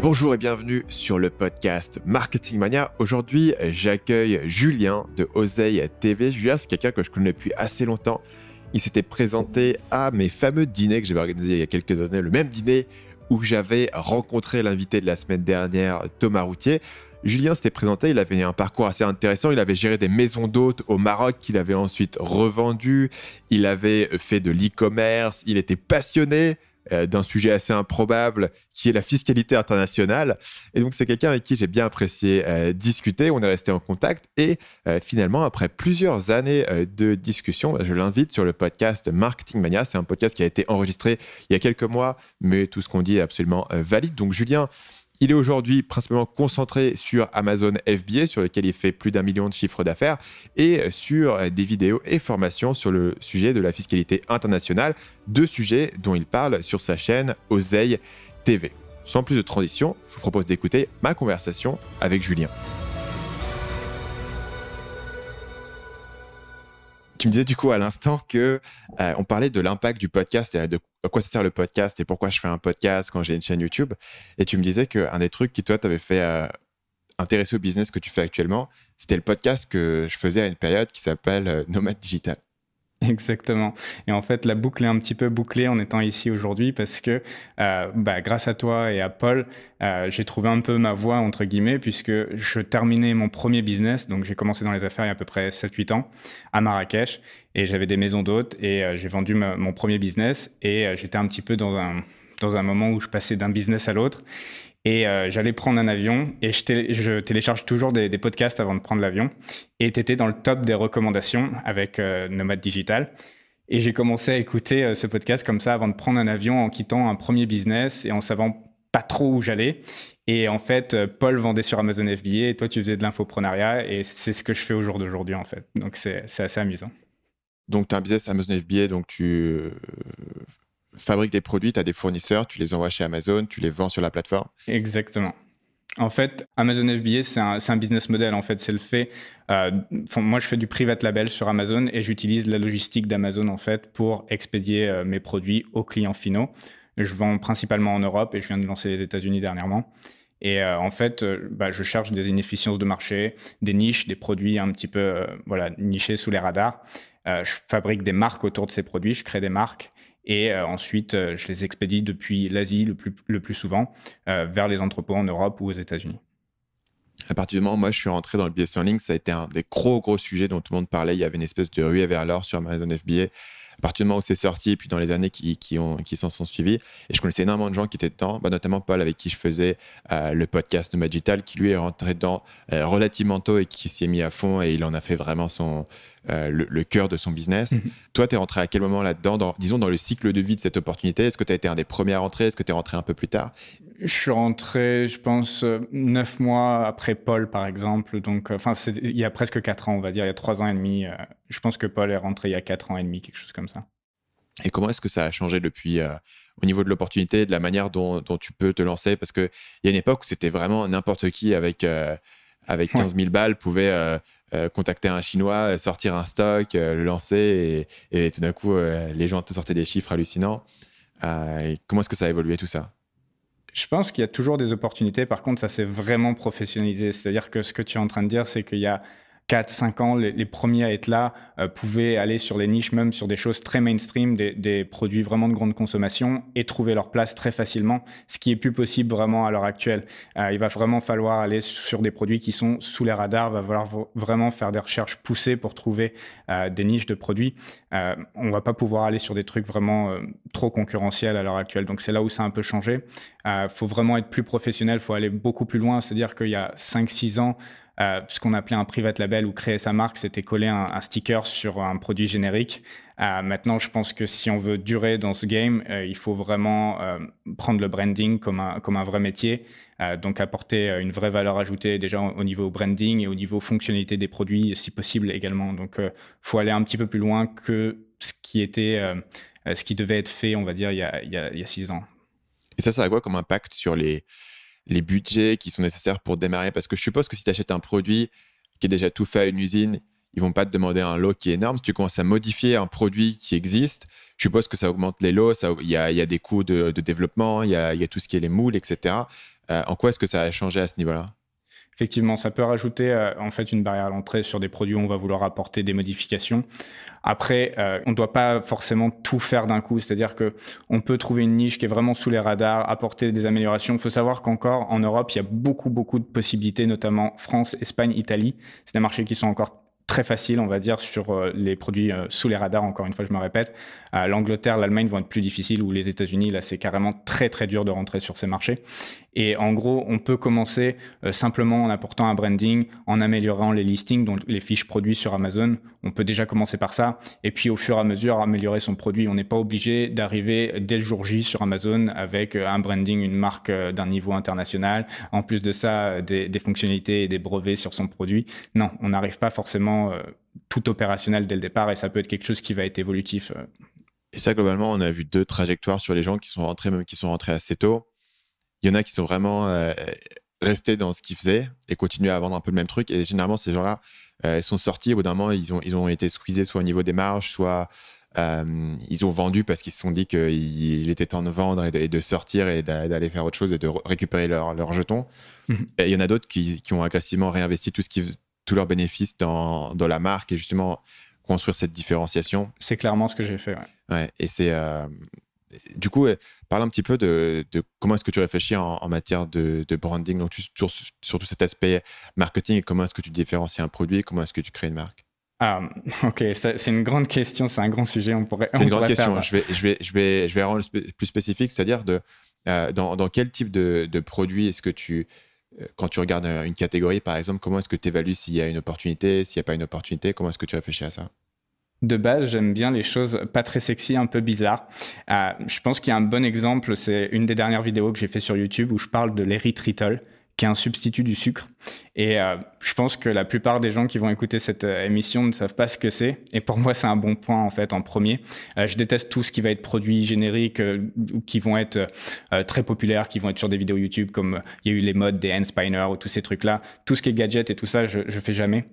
Bonjour et bienvenue sur le podcast Marketing Mania. Aujourd'hui, j'accueille Julien de Oseille TV. Julien, c'est quelqu'un que je connais depuis assez longtemps. Il s'était présenté à mes fameux dîners que j'avais organisés il y a quelques années, le même dîner où j'avais rencontré l'invité de la semaine dernière, Thomas Routier. Julien s'était présenté, il avait un parcours assez intéressant, il avait géré des maisons d'hôtes au Maroc qu'il avait ensuite revendues, il avait fait de l'e-commerce, il était passionné, euh, d'un sujet assez improbable qui est la fiscalité internationale. Et donc c'est quelqu'un avec qui j'ai bien apprécié euh, discuter, on est resté en contact et euh, finalement après plusieurs années de discussion, bah, je l'invite sur le podcast Marketing Mania. C'est un podcast qui a été enregistré il y a quelques mois, mais tout ce qu'on dit est absolument valide. Donc Julien il est aujourd'hui principalement concentré sur Amazon FBA, sur lequel il fait plus d'un million de chiffres d'affaires, et sur des vidéos et formations sur le sujet de la fiscalité internationale, deux sujets dont il parle sur sa chaîne Oseille TV. Sans plus de transition, je vous propose d'écouter ma conversation avec Julien. tu me disais du coup à l'instant que euh, on parlait de l'impact du podcast et de à quoi ça sert le podcast et pourquoi je fais un podcast quand j'ai une chaîne YouTube. Et tu me disais qu'un des trucs qui toi t'avait fait euh, intéresser au business que tu fais actuellement, c'était le podcast que je faisais à une période qui s'appelle euh, Nomad Digital. Exactement. Et en fait, la boucle est un petit peu bouclée en étant ici aujourd'hui parce que euh, bah, grâce à toi et à Paul, euh, j'ai trouvé un peu ma voie, entre guillemets, puisque je terminais mon premier business. Donc, j'ai commencé dans les affaires il y a à peu près 7-8 ans à Marrakech et j'avais des maisons d'hôtes et euh, j'ai vendu mon premier business et j'étais un petit peu dans un, dans un moment où je passais d'un business à l'autre. Et euh, j'allais prendre un avion et je, télécharge toujours des, podcasts avant de prendre l'avion. Et tu étais dans le top des recommandations avec Nomad euh, Nomade Digital. Et j'ai commencé à écouter euh, ce podcast comme ça avant de prendre un avion en quittant un premier business et en savant pas trop où j'allais. Et en fait, Paul vendait sur Amazon FBA et toi, tu faisais de l'infoprenariat. Et c'est ce que je fais au jour d'aujourd'hui, en fait. Donc, c'est assez amusant. Donc, tu as un business Amazon FBA, donc tu Fabrique des produits, tu as des fournisseurs, tu les envoies chez Amazon, tu les vends sur la plateforme. Exactement. En fait, Amazon FBA, c'est un, business model. En fait, c'est le fait. Euh, moi, je fais du private label sur Amazon et j'utilise la logistique d'Amazon en fait pour expédier euh, mes produits aux clients finaux. Je vends principalement en Europe et je viens de lancer les États-Unis dernièrement. Et euh, en fait, bah, je cherche des inefficiences de marché, des niches, des produits un petit peu voilà nichés sous les radars. je fabrique des marques autour de ces produits, je crée des marques et euh, ensuite, euh, je les expédie depuis l'Asie le plus, souvent euh, vers les entrepôts en Europe ou aux États-Unis. À partir du moment où moi je suis rentré dans le business en ça a été un des gros gros sujets dont tout le monde parlait. Il y avait une espèce de ruée vers l'or sur Amazon FBA à partir du moment où c'est sorti, puis dans les années qui, ont, qui s'en sont suivies. Et je connaissais énormément de gens qui étaient dedans, bah, notamment Paul, avec qui je faisais euh, le podcast de Digital, qui lui est rentré dedans euh, relativement tôt et qui s'est mis à fond et il en a fait vraiment son, euh, le, cœur de son business. Mhm. Toi, tu es rentré à quel moment là-dedans, disons, dans le cycle de vie de cette opportunité Est-ce que tu as été un des premiers à rentrer Est-ce que tu es rentré un peu plus tard je suis rentré, je pense, euh, neuf mois après Paul, par exemple. Donc, euh, enfin, il y a presque quatre ans, on va dire, il y a trois ans et demi. Euh, je pense que Paul est rentré il y a quatre ans et demi, quelque chose comme ça. Et comment est-ce que ça a changé depuis au niveau de l'opportunité, de la manière dont, tu peux te lancer Parce qu'il y a une époque où c'était vraiment n'importe qui avec, avec 15 000 balles pouvait contacter un Chinois, sortir un stock, le lancer et, et tout d'un coup, les gens te sortaient des chiffres hallucinants. comment est-ce que ça a évolué tout ça je pense qu'il y a toujours des opportunités. Par contre, ça s'est vraiment professionnalisé. C'est-à-dire que ce que tu es en train de dire, c'est qu'il y a 4-5 ans, les, premiers à être là euh, pouvaient aller sur les niches, même sur des choses très mainstream, des, produits vraiment de grande consommation, et trouver leur place très facilement, ce qui est plus possible vraiment à l'heure actuelle. Euh, il va vraiment falloir aller sur des produits qui sont sous les radars, il va falloir vraiment faire des recherches poussées pour trouver euh, des niches de produits. on va pas pouvoir aller sur des trucs vraiment trop concurrentiels à l'heure actuelle. Donc c'est là où ça a un peu changé. Il faut vraiment être plus professionnel, il faut aller beaucoup plus loin, c'est-à-dire qu'il y a 5-6 ans, euh, ce qu'on appelait un private label ou créer sa marque, c'était coller un, sticker sur un produit générique. Euh, maintenant, je pense que si on veut durer dans ce game, euh, il faut vraiment prendre le branding comme un, comme un vrai métier, donc apporter une vraie valeur ajoutée déjà au niveau branding et au niveau fonctionnalité des produits, si possible également. Donc, il faut aller un petit peu plus loin que ce qui était, ce qui devait être fait, on va dire, il il y a, il y a six ans. Et ça, ça a quoi comme impact sur les les budgets qui sont nécessaires pour démarrer Parce que je suppose que si tu achètes un produit qui est déjà tout fait à une usine, ils vont pas te demander un lot qui est énorme. Si tu commences à modifier un produit qui existe, je suppose que ça augmente les lots, il y, a, des coûts de, développement, il y, a, tout ce qui est les moules, etc. Euh, en quoi est-ce que ça a changé à ce niveau-là Effectivement, ça peut rajouter euh, en fait une barrière à l'entrée sur des produits où on va vouloir apporter des modifications. Après, euh, on ne doit pas forcément tout faire d'un coup, c'est-à-dire que on peut trouver une niche qui est vraiment sous les radars, apporter des améliorations. Il faut savoir qu'encore en Europe, il y a beaucoup beaucoup de possibilités, notamment France, Espagne, Italie. C'est des marchés qui sont encore très faciles, on va dire, sur euh, les produits sous les radars, encore une fois, je me répète. Euh, L'Angleterre, l'Allemagne vont être plus difficiles ou les États-Unis, là, c'est carrément très très dur de rentrer sur ces marchés. Et en gros, on peut commencer euh, simplement en apportant un branding, en améliorant les listings, donc les fiches produits sur Amazon. On peut déjà commencer par ça. Et puis au fur et à mesure, améliorer son produit. On n'est pas obligé d'arriver dès le jour J sur Amazon avec euh, un branding, une marque d'un niveau international. En plus de ça, des, fonctionnalités et des brevets sur son produit. Non, on n'arrive pas forcément tout opérationnel dès le départ et ça peut être quelque chose qui va être évolutif et ça, globalement, on a vu deux trajectoires sur les gens qui sont rentrés, même qui sont rentrés assez tôt. Il y en a qui sont vraiment euh, restés dans ce qu'ils faisaient et continuaient à vendre un peu le même truc. Et généralement, ces gens-là ils euh, sont sortis. Au bout d'un moment, ils ont, ils ont été squeezés soit au niveau des marges, soit euh, ils ont vendu parce qu'ils se sont dit qu'il était temps de vendre et de, sortir et d'aller faire autre chose et de récupérer leurs leur jetons. Mhm. Et il y en a d'autres qui, qui, ont agressivement réinvesti tout, ce qui, tous leurs bénéfices dans, dans la marque et justement construire cette différenciation. C'est clairement ce que j'ai fait. Ouais. et c'est. Euh, du coup, parle un petit peu de, comment est-ce que tu réfléchis en, matière de, branding, donc tu, sur, tout cet aspect marketing et comment est-ce que tu différencies un produit, comment est-ce que tu crées une marque. Ah, ok, c'est une grande question, c'est un grand sujet, on pourrait. C'est une grande question, je, vais, je, vais, je, vais, je vais rendre plus spécifique, c'est-à-dire de, euh, dans, quel type de, de produit est-ce que tu quand tu regardes euh, une catégorie, par exemple, comment est-ce que tu évalues s'il y a une opportunité, s'il n'y a pas une opportunité Comment est-ce que tu réfléchis à ça de base, j'aime bien les choses pas très sexy, un peu bizarres. Euh, je pense qu'il y a un bon exemple, c'est une des dernières vidéos que j'ai fait sur YouTube où je parle de l'Erythritol qui est un substitut du sucre. Et euh, je pense que la plupart des gens qui vont écouter cette euh, émission ne savent pas ce que c'est. Et pour moi, c'est un bon point en fait en premier. Euh, je déteste tout ce qui va être produit générique, qui vont être très populaires, qui vont être sur des vidéos YouTube, comme il y a eu les modes des N-Spiner ou tous ces trucs-là. Tout ce qui est gadget et tout ça, je, je fais jamais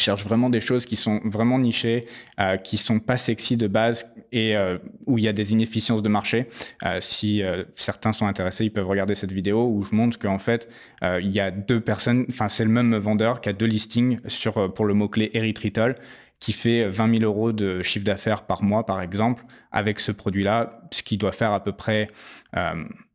cherche vraiment des choses qui sont vraiment nichées, qui euh, qui sont pas sexy de base et euh, où il y a des inefficiences de marché. Euh, si certains sont intéressés, ils peuvent regarder cette vidéo où je montre qu'en fait, il y a deux personnes, enfin c'est le même vendeur qui a deux listings sur, pour le mot-clé Erythritol qui fait 20 000 euros de chiffre d'affaires par mois, par exemple, avec ce produit-là, ce qui doit faire à peu près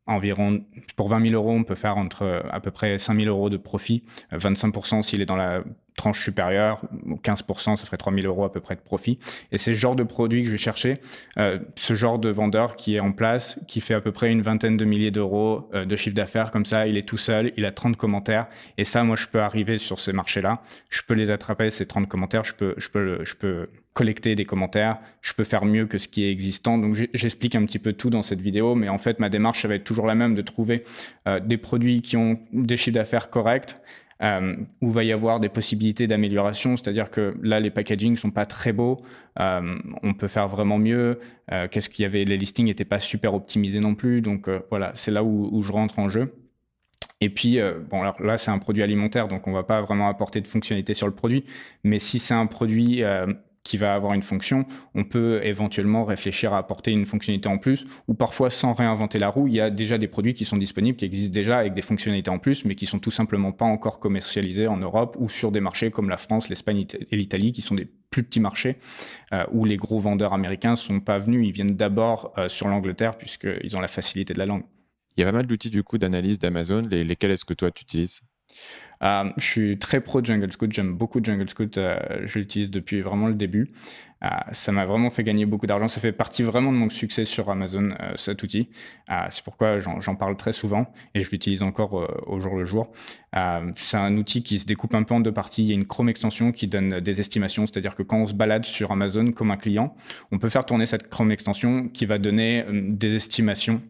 environ, pour 20 000 euros, on peut faire entre à peu près 5 000 euros de profit, 25% s'il est dans la tranche supérieure, 15%, ça ferait 3000 euros à peu près de profit. Et c'est ce genre de produit que je vais chercher, euh, ce genre de vendeur qui est en place, qui fait à peu près une vingtaine de milliers d'euros euh, de chiffre d'affaires, comme ça, il est tout seul, il a 30 commentaires, et ça, moi, je peux arriver sur ce marché-là, je peux les attraper, ces 30 commentaires, je peux, je peux, je peux collecter des commentaires, je peux faire mieux que ce qui est existant. Donc j'explique un petit peu tout dans cette vidéo, mais en fait, ma démarche, ça va être toujours la même, de trouver euh, des produits qui ont des chiffres d'affaires corrects, euh, où va y avoir des possibilités d'amélioration, c'est-à-dire que là, les packagings sont pas très beaux, euh, on peut faire vraiment mieux, euh, qu'est-ce qu'il y avait, les listings n'étaient pas super optimisés non plus, donc euh, voilà, c'est là où, je rentre en jeu. Et puis, bon, alors là, c'est un produit alimentaire, donc on va pas vraiment apporter de fonctionnalité sur le produit, mais si c'est un produit qui va avoir une fonction, on peut éventuellement réfléchir à apporter une fonctionnalité en plus, ou parfois sans réinventer la roue, il y a déjà des produits qui sont disponibles, qui existent déjà avec des fonctionnalités en plus, mais qui sont tout simplement pas encore commercialisés en Europe ou sur des marchés comme la France, l'Espagne et l'Italie, qui sont des plus petits marchés euh, où les gros vendeurs américains sont pas venus, ils viennent d'abord euh, sur l'Angleterre puisqu'ils ont la facilité de la langue. Il y a pas mal d'outils du coup d'analyse d'Amazon, lesquels est-ce que toi tu utilises euh, je suis très pro de Jungle Scout, j'aime beaucoup Jungle Scout, euh, je l'utilise depuis vraiment le début. Euh, ça m'a vraiment fait gagner beaucoup d'argent, ça fait partie vraiment de mon succès sur Amazon, cet outil. c'est pourquoi j'en parle très souvent et je l'utilise encore au jour le jour. c'est un outil qui se découpe un peu en deux parties. Il y a une Chrome extension qui donne des estimations, c'est-à-dire que quand on se balade sur Amazon comme un client, on peut faire tourner cette Chrome extension qui va donner des estimations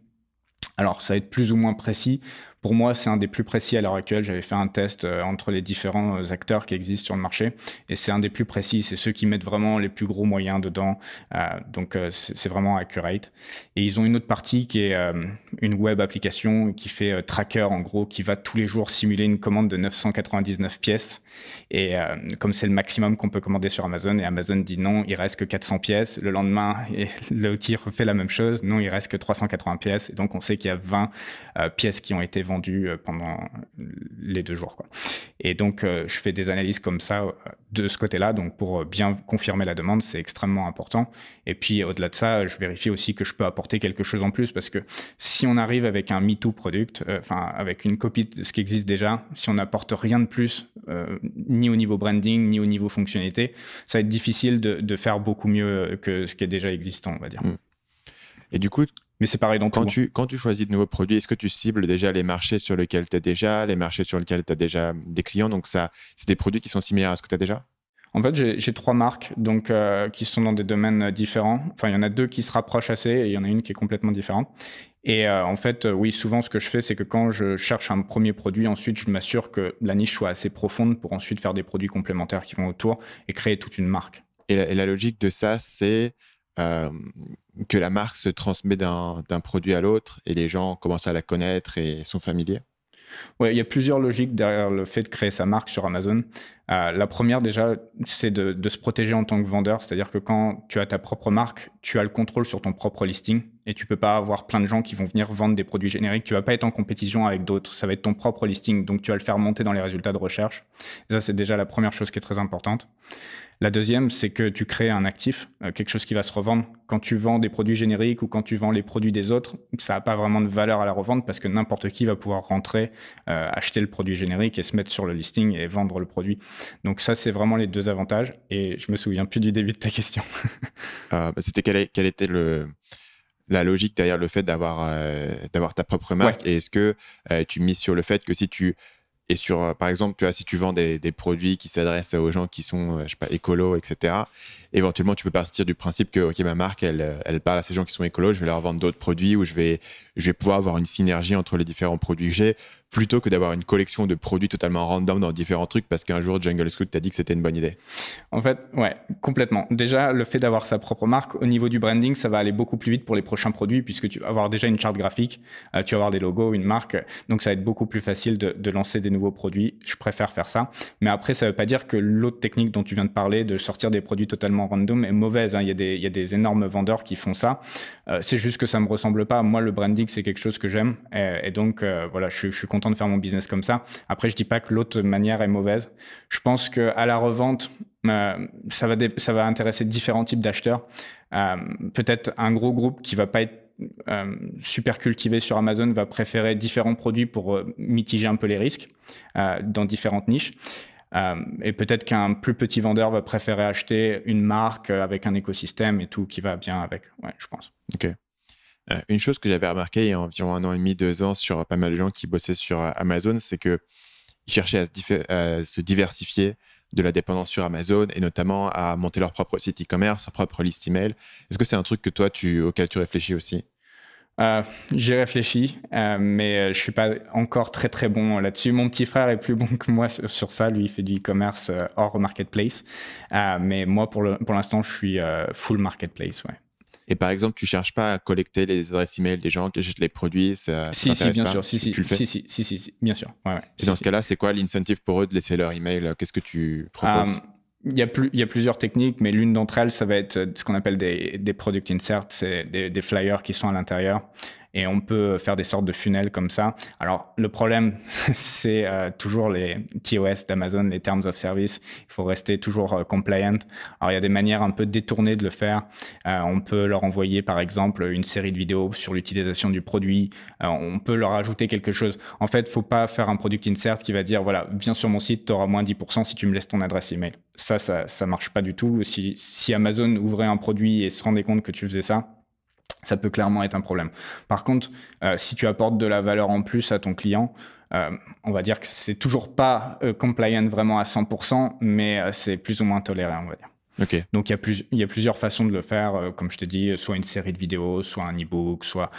alors, ça va être plus ou moins précis pour moi, c'est un des plus précis à l'heure actuelle. J'avais fait un test euh, entre les différents euh, acteurs qui existent sur le marché et c'est un des plus précis. C'est ceux qui mettent vraiment les plus gros moyens dedans. Euh, donc, c'est vraiment accurate. Et ils ont une autre partie qui est une web application qui fait tracker en gros, qui va tous les jours simuler une commande de 999 pièces. Et comme c'est le maximum qu'on peut commander sur Amazon, et Amazon dit non, il reste que 400 pièces. Le lendemain, l'outil refait la même chose. Non, il reste que 380 pièces. Et donc, on sait qu'il y a 20 pièces qui ont été vendues euh, pendant les deux jours. Quoi. Et donc, euh, je fais des analyses comme ça euh, de ce côté-là. Donc, pour bien confirmer la demande, c'est extrêmement important. Et puis, au-delà de ça, je vérifie aussi que je peux apporter quelque chose en plus parce que si on arrive avec un MeToo product, enfin, avec une copie de ce qui existe déjà, si on n'apporte rien de plus, ni au niveau branding, ni au niveau fonctionnalité, ça va être difficile de, de faire beaucoup mieux que ce qui est déjà existant, on va dire. Mm. Et du coup, mais c'est pareil dans quand hein. Tu, quand tu choisis de nouveaux produits, est-ce que tu cibles déjà les marchés sur lesquels tu as déjà, les marchés sur lesquels tu as déjà hum, des clients Donc, ça, c'est des produits qui sont similaires à ce que tu as déjà en fait, j'ai trois marques donc euh, qui sont dans des domaines euh, différents. Enfin, il y en a deux qui se rapprochent assez et il y en a une qui est complètement différente. Et euh, en fait, oui, souvent ce que je fais, c'est que quand je cherche un premier produit, ensuite je m'assure que la niche soit assez profonde pour ensuite faire des produits complémentaires qui vont autour et créer toute une marque. Et la, et la logique de ça, c'est que la marque se transmet d'un produit à l'autre et les gens commencent à la connaître et sont familiers Oui, il y a plusieurs logiques derrière le fait de créer sa marque sur Amazon. Euh, la première, déjà, c'est de, se protéger en tant que vendeur. C'est-à-dire que quand tu as ta propre marque, tu as le contrôle sur ton propre listing et tu ne peux pas avoir plein de gens qui vont venir vendre des produits génériques. Tu ne vas pas être en compétition avec d'autres. Ça va être ton propre listing. Donc, tu vas le faire monter dans les résultats de recherche. Ça, c'est déjà la première chose qui est très importante. La deuxième, c'est que tu crées un actif, euh, quelque chose qui va se revendre. Quand tu vends des produits génériques ou quand tu vends les produits des autres, ça n'a pas vraiment de valeur à la revente parce que n'importe qui va pouvoir rentrer, euh, acheter le produit générique et se mettre sur le listing et vendre le produit. Donc ça, c'est vraiment les deux avantages. Et je me souviens plus du début de ta question. Euh, bah, c'était quelle, était la logique derrière le fait d'avoir euh, ta propre marque Et est-ce que euh, tu mises sur le fait que si tu et sur, par exemple, tu as si tu vends des, produits qui s'adressent aux gens qui sont, je sais pas, etc., éventuellement, tu peux partir du principe que, OK, ma marque, elle, parle à ces gens qui sont écolos, je vais leur vendre d'autres produits ou je vais, je vais pouvoir avoir une synergie entre les différents produits que j'ai plutôt que d'avoir une collection de produits totalement random dans différents trucs parce qu'un jour Jungle Scout t'a dit que c'était une bonne idée. En fait, ouais, complètement. Déjà, le fait d'avoir sa propre marque au niveau du branding, ça va aller beaucoup plus vite pour les prochains produits puisque tu vas avoir déjà une charte graphique, euh, tu vas avoir des logos, une marque, donc ça va être beaucoup plus facile de, lancer des nouveaux produits. Je préfère faire ça. Mais après, ça ne veut pas dire que l'autre technique dont tu viens de parler, de sortir des produits totalement random, est mauvaise. Hein. Il, y a des, il, des, énormes vendeurs qui font ça. Euh, c'est juste que ça me ressemble pas. Moi, le branding c'est quelque chose que j'aime. Et, donc, euh, voilà, je, suis content de faire mon business comme ça. Après, je dis pas que l'autre manière est mauvaise. Je pense que à la revente, euh, ça, va intéresser différents types d'acheteurs. Euh, peut-être un gros groupe qui va pas être super cultivé sur Amazon va préférer différents produits pour mitiger un peu les risques dans différentes niches. et peut-être qu'un plus petit vendeur va préférer acheter une marque avec un écosystème et tout qui va bien avec, ouais, je pense. Ok. Euh, une chose que j'avais remarqué il y a environ un an et demi, deux ans, sur pas mal de gens qui bossaient sur euh, Amazon, c'est qu'ils cherchaient à se, diversifier de la dépendance sur Amazon et notamment à monter leur propre site e-commerce, leur propre liste email. Est-ce que c'est un truc que toi, tu, auquel tu réfléchis aussi euh, J'y réfléchis, euh, mais je suis pas encore très très bon là-dessus. Mon petit frère est plus bon que moi sur, ça. Lui, il fait du e-commerce hors marketplace, mais moi, pour l'instant, je suis full marketplace. Ouais. Et par exemple, tu cherches pas à collecter les adresses email des gens, que je les produits, Ça, si, si, bien sûr. Si, si, si, si, si, bien sûr. Et dans ce cas-là, c'est quoi l'incentive pour eux de laisser leur email euh, Qu'est-ce que tu proposes ah, Il y, a plus, il plusieurs techniques, mais l'une d'entre elles, ça va être euh, ce qu'on appelle des, product inserts, c'est des, des, flyers qui sont à l'intérieur et on peut faire des sortes de funnels comme ça. Alors le problème, c'est euh, toujours les TOS d'Amazon, les Terms of Service. Il faut rester toujours euh, compliant. Alors il y a des manières un peu détournées de le faire. Euh, on peut leur envoyer par exemple une série de vidéos sur l'utilisation du produit. on peut leur ajouter quelque chose. En fait, faut pas faire un product insert qui va dire voilà, viens sur mon site, tu auras moins 10% si tu me laisses ton adresse email. Ça, ça, ne marche pas du tout. Si, si Amazon ouvrait un produit et se rendait compte que tu faisais ça, ça peut clairement être un problème. Par contre, euh, si tu apportes de la valeur en plus à ton client, euh, on va dire que c'est toujours pas euh, compliant vraiment à 100%, mais c'est plus ou moins toléré, on va dire. Donc il y, a plus, il plusieurs façons de le faire, comme je te dis, soit une série de vidéos, soit un e-book, soit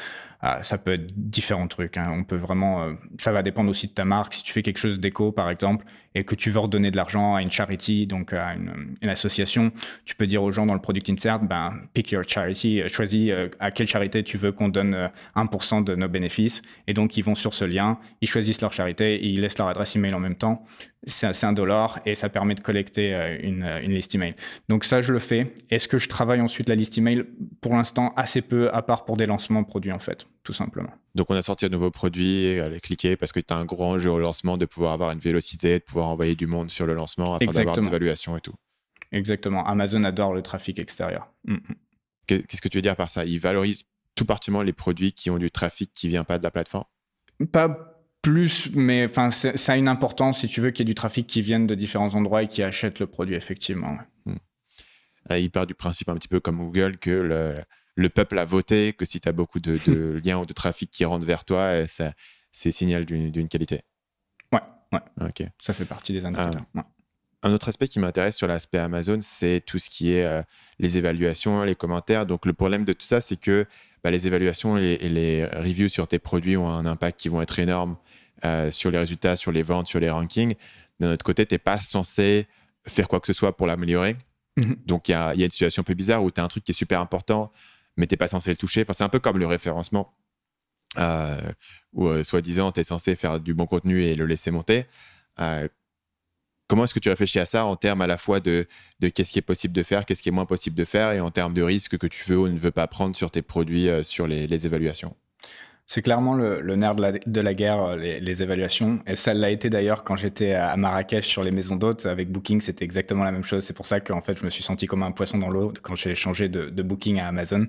ça peut être différents trucs. Hein. On peut vraiment, ça va dépendre aussi de ta marque. Si tu fais quelque chose d'éco, par exemple, et que tu veux redonner de l'argent à une charity, donc à une, association, tu peux dire aux gens dans le product insert, ben, pick your charity, euh, choisis euh, à quelle charité tu veux qu'on donne 1% euh, de nos bénéfices. Et donc, ils vont sur ce lien, ils choisissent leur charité, ils laissent leur adresse email en même temps. C'est un dollar et ça permet de collecter une, une liste email. Donc, ça, je le fais. Est-ce que je travaille ensuite la liste email Pour l'instant, assez peu, à part pour des lancements de produits, en fait tout simplement. Donc on a sorti un nouveau produit, allez cliquer parce que tu as un gros enjeu au lancement de pouvoir avoir une vélocité, de pouvoir envoyer du monde sur le lancement afin d'avoir des évaluations et tout. Exactement. Amazon adore le trafic extérieur. Mm, mm. Qu'est-ce que tu veux dire par ça Ils valorisent tout particulièrement les produits qui ont du trafic qui ne vient pas de la plateforme Pas plus, mais enfin, ça a une importance si tu veux qu'il y ait du trafic qui vienne de différents endroits et qui achète le produit effectivement. Mm. Euh, il part du principe un petit peu comme Google que le, le peuple a voté, que si tu as beaucoup de, liens ou de trafic qui rentrent vers toi, eh, c'est signal d'une qualité. Ouais, ouais. Ok. Ça fait partie des ah. indicateurs. Un autre aspect qui m'intéresse sur l'aspect Amazon, c'est tout ce qui est euh, les évaluations, les commentaires. Donc le problème de tout ça, c'est que bah, les évaluations et, les reviews sur tes produits ont un impact qui vont être énorme euh, sur les résultats, sur les ventes, sur les rankings. D'un autre côté, tu n'es pas censé faire quoi que ce soit pour l'améliorer. Mhm. Donc il y a, y a, une situation un peu bizarre où tu as un truc qui est super important, mais t'es pas censé le toucher. c'est un peu comme le référencement euh, où, euh, soi-disant, es censé faire du bon contenu et le laisser monter. Euh, comment est-ce que tu réfléchis à ça en termes à la fois de, qu'est-ce qui est possible de faire, qu'est-ce qui est moins possible de faire, et en termes de risques que tu veux ou ne veux pas prendre sur tes produits, sur les évaluations c'est clairement le, nerf de la, de la, guerre, euh, les, évaluations. Et ça l'a été d'ailleurs quand j'étais à Marrakech sur les maisons d'hôtes. Avec Booking, c'était exactement la même chose. C'est pour ça qu'en fait, je me suis senti comme un poisson dans l'eau quand j'ai changé de, Booking à Amazon.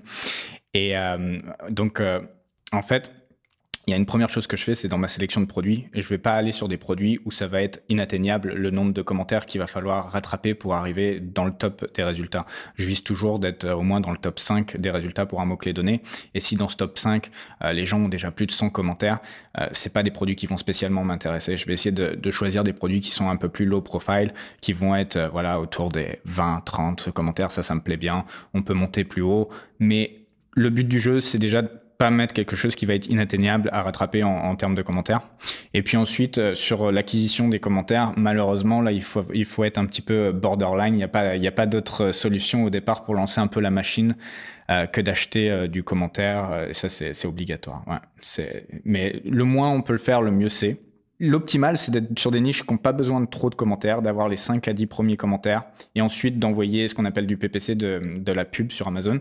Et euh, donc, euh, en fait, il y a une première chose que je fais, c'est dans ma sélection de produits, je ne vais pas aller sur des produits où ça va être inatteignable le nombre de commentaires qu'il va falloir rattraper pour arriver dans le top des résultats. Je vise toujours d'être euh, au moins dans le top 5 des résultats pour un mot-clé donné. Et si dans ce top 5, euh, les gens ont déjà plus de 100 commentaires, euh, c'est pas des produits qui vont spécialement m'intéresser. Je vais essayer de, choisir des produits qui sont un peu plus low profile, qui vont être voilà autour des 20, 30 commentaires. Ça, ça me plaît bien. On peut monter plus haut, mais le but du jeu, c'est déjà pas mettre quelque chose qui va être inatteignable à rattraper en, termes de commentaires. Et puis ensuite, euh, sur l'acquisition des commentaires, malheureusement, là, il faut, il faut être un petit peu borderline. Il n'y a pas, il a pas d'autre solution au départ pour lancer un peu la machine euh, que d'acheter euh, du commentaire. Et ça, c'est obligatoire. Ouais, Mais le moins on peut le faire, le mieux c'est. L'optimal, c'est d'être sur des niches qui n'ont pas besoin de trop de commentaires, d'avoir les 5 à 10 premiers commentaires, et ensuite d'envoyer ce qu'on appelle du PPC de, de, la pub sur Amazon,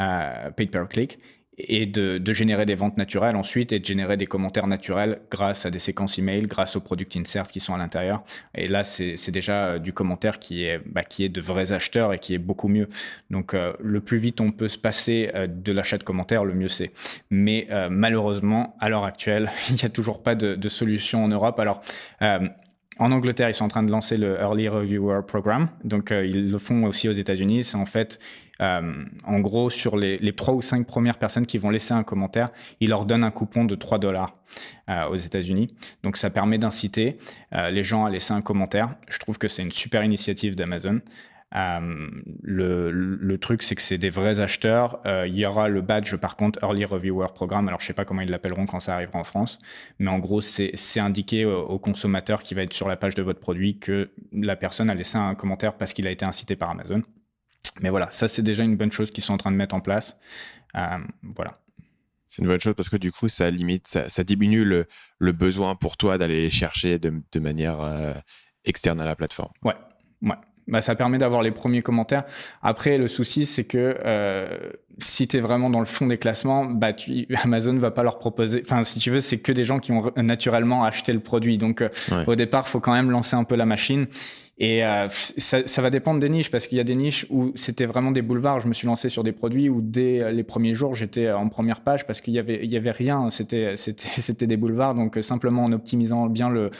euh, per click et de, générer des ventes naturelles ensuite et de générer des commentaires naturels grâce à des séquences email, grâce aux product inserts qui sont à l'intérieur. Et là, c'est déjà euh, du commentaire qui est, bah, qui est de vrais acheteurs et qui est beaucoup mieux. Donc, euh, le plus vite on peut se passer euh, de l'achat de commentaires, le mieux c'est. Mais malheureusement, à l'heure actuelle, il n'y a toujours pas de, de, solution en Europe. Alors, en Angleterre, ils sont en train de lancer le Early Reviewer Program. Donc, ils le font aussi aux États-Unis. C'est en fait euh, en gros, sur les, trois ou cinq premières personnes qui vont laisser un commentaire, il leur donne un coupon de 3 dollars euh, aux États-Unis. Donc ça permet d'inciter euh, les gens à laisser un commentaire. Je trouve que c'est une super initiative d'Amazon. le, truc, c'est que c'est des vrais acheteurs. il y aura le badge, par contre, Early Reviewer Programme. Alors, je sais pas comment ils l'appelleront quand ça arrivera en France. Mais en gros, c'est indiqué au, au, consommateur qui va être sur la page de votre produit que la personne a laissé un commentaire parce qu'il a été incité par Amazon. Mais voilà, ça c'est déjà une bonne chose qu'ils sont en train de mettre en place. Euh, voilà. C'est une bonne chose parce que du coup, ça limite, ça, diminue le, besoin pour toi d'aller chercher de, manière euh, externe à la plateforme. Ouais, ouais. Bah, ça permet d'avoir les premiers commentaires. Après, le souci, c'est que euh, si tu es vraiment dans le fond des classements, bah, tu, Amazon va pas leur proposer. Enfin, si tu veux, c'est que des gens qui ont naturellement acheté le produit. Donc, au départ, il faut quand même lancer un peu la machine. Et euh, ça, va dépendre des niches, parce qu'il y a des niches où c'était vraiment des boulevards. Je me suis lancé sur des produits où dès euh, les premiers jours, j'étais euh, en première page parce qu'il n'y avait, il y avait rien. C'était, c'était, c'était des boulevards. Donc simplement en optimisant bien le,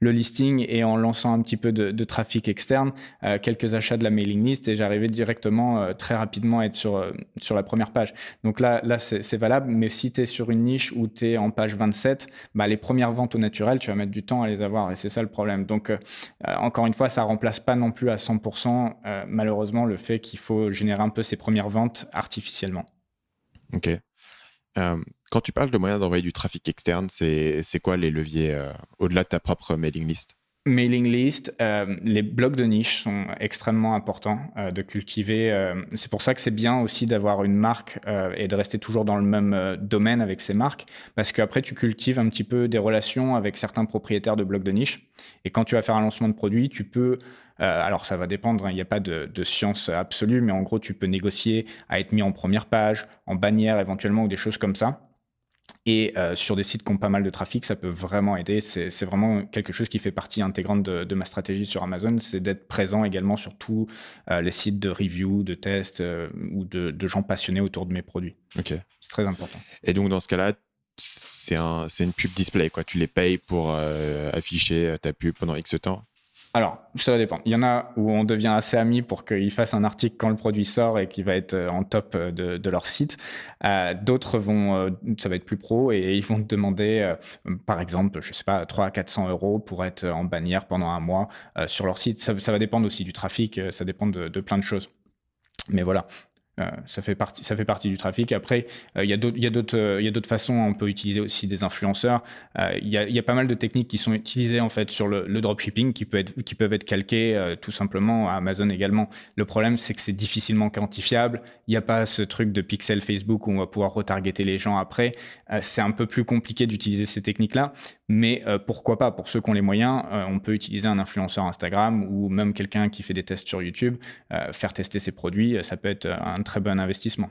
le listing et en lançant un petit peu de, trafic externe, euh, quelques achats de la mailing list et j'arrivais directement euh, très rapidement à être sur, euh, sur la première page. Donc là, là c'est valable, mais si tu es sur une niche où tu es en page 27, bah, les premières ventes au naturel, tu vas mettre du temps à les avoir et c'est ça le problème. Donc encore une fois, ça remplace pas non plus à 100% malheureusement le fait qu'il faut générer un peu ses premières ventes artificiellement. Ok. Quand tu parles de moyens d'envoyer du trafic externe, c'est quoi les leviers euh, au-delà de ta propre mailing list Mailing list, euh, les blocs de niche sont extrêmement importants euh, de cultiver. c'est pour ça que c'est bien aussi d'avoir une marque et de rester toujours dans le même domaine avec ces marques, parce qu'après tu cultives un petit peu des relations avec certains propriétaires de blogs de niche. Et quand tu vas faire un lancement de produit, tu peux alors ça va dépendre, hein, il n'y a pas de, science absolue, mais en gros tu peux négocier à être mis en première page, en bannière éventuellement ou des choses comme ça. Et euh, sur des sites qui ont pas mal de trafic, ça peut vraiment aider. C'est vraiment quelque chose qui fait partie intégrante de, ma stratégie sur Amazon, c'est d'être présent également sur tous euh, les sites de review, de tests euh, ou de, gens passionnés autour de mes produits. Ok. C'est très important. Et donc dans ce cas-là, c'est une pub display, quoi. Tu les payes pour afficher ta pub pendant X temps alors, ça dépend. Il y en a où on devient assez amis pour qu'ils fassent un article quand le produit sort et qui va être euh, en top euh, de, leur site. Euh, d'autres vont, ça va être plus pro et ils vont demander, par exemple, je sais pas, 3 à 400 euros pour être en bannière pendant un mois sur leur site. Ça, va dépendre aussi du trafic, ça dépend de, de plein de choses. Mais voilà, euh, ça, fait partie, ça fait partie du trafic. Après, il y a d'autres façons. On peut utiliser aussi des influenceurs. Euh, il y, a pas mal de techniques qui sont utilisées en fait sur le, dropshipping qui, peut être, qui peuvent être calquées euh, tout simplement à Amazon également. Le problème, c'est que c'est difficilement quantifiable. Il n'y a pas ce truc de pixel Facebook où on va pouvoir retargeter les gens après. c'est un peu plus compliqué d'utiliser ces techniques-là. Mais pourquoi pas Pour ceux qui ont les moyens, on peut utiliser un influenceur Instagram ou même quelqu'un qui fait des tests sur YouTube, faire tester ses produits. Ça peut être un très bon investissement.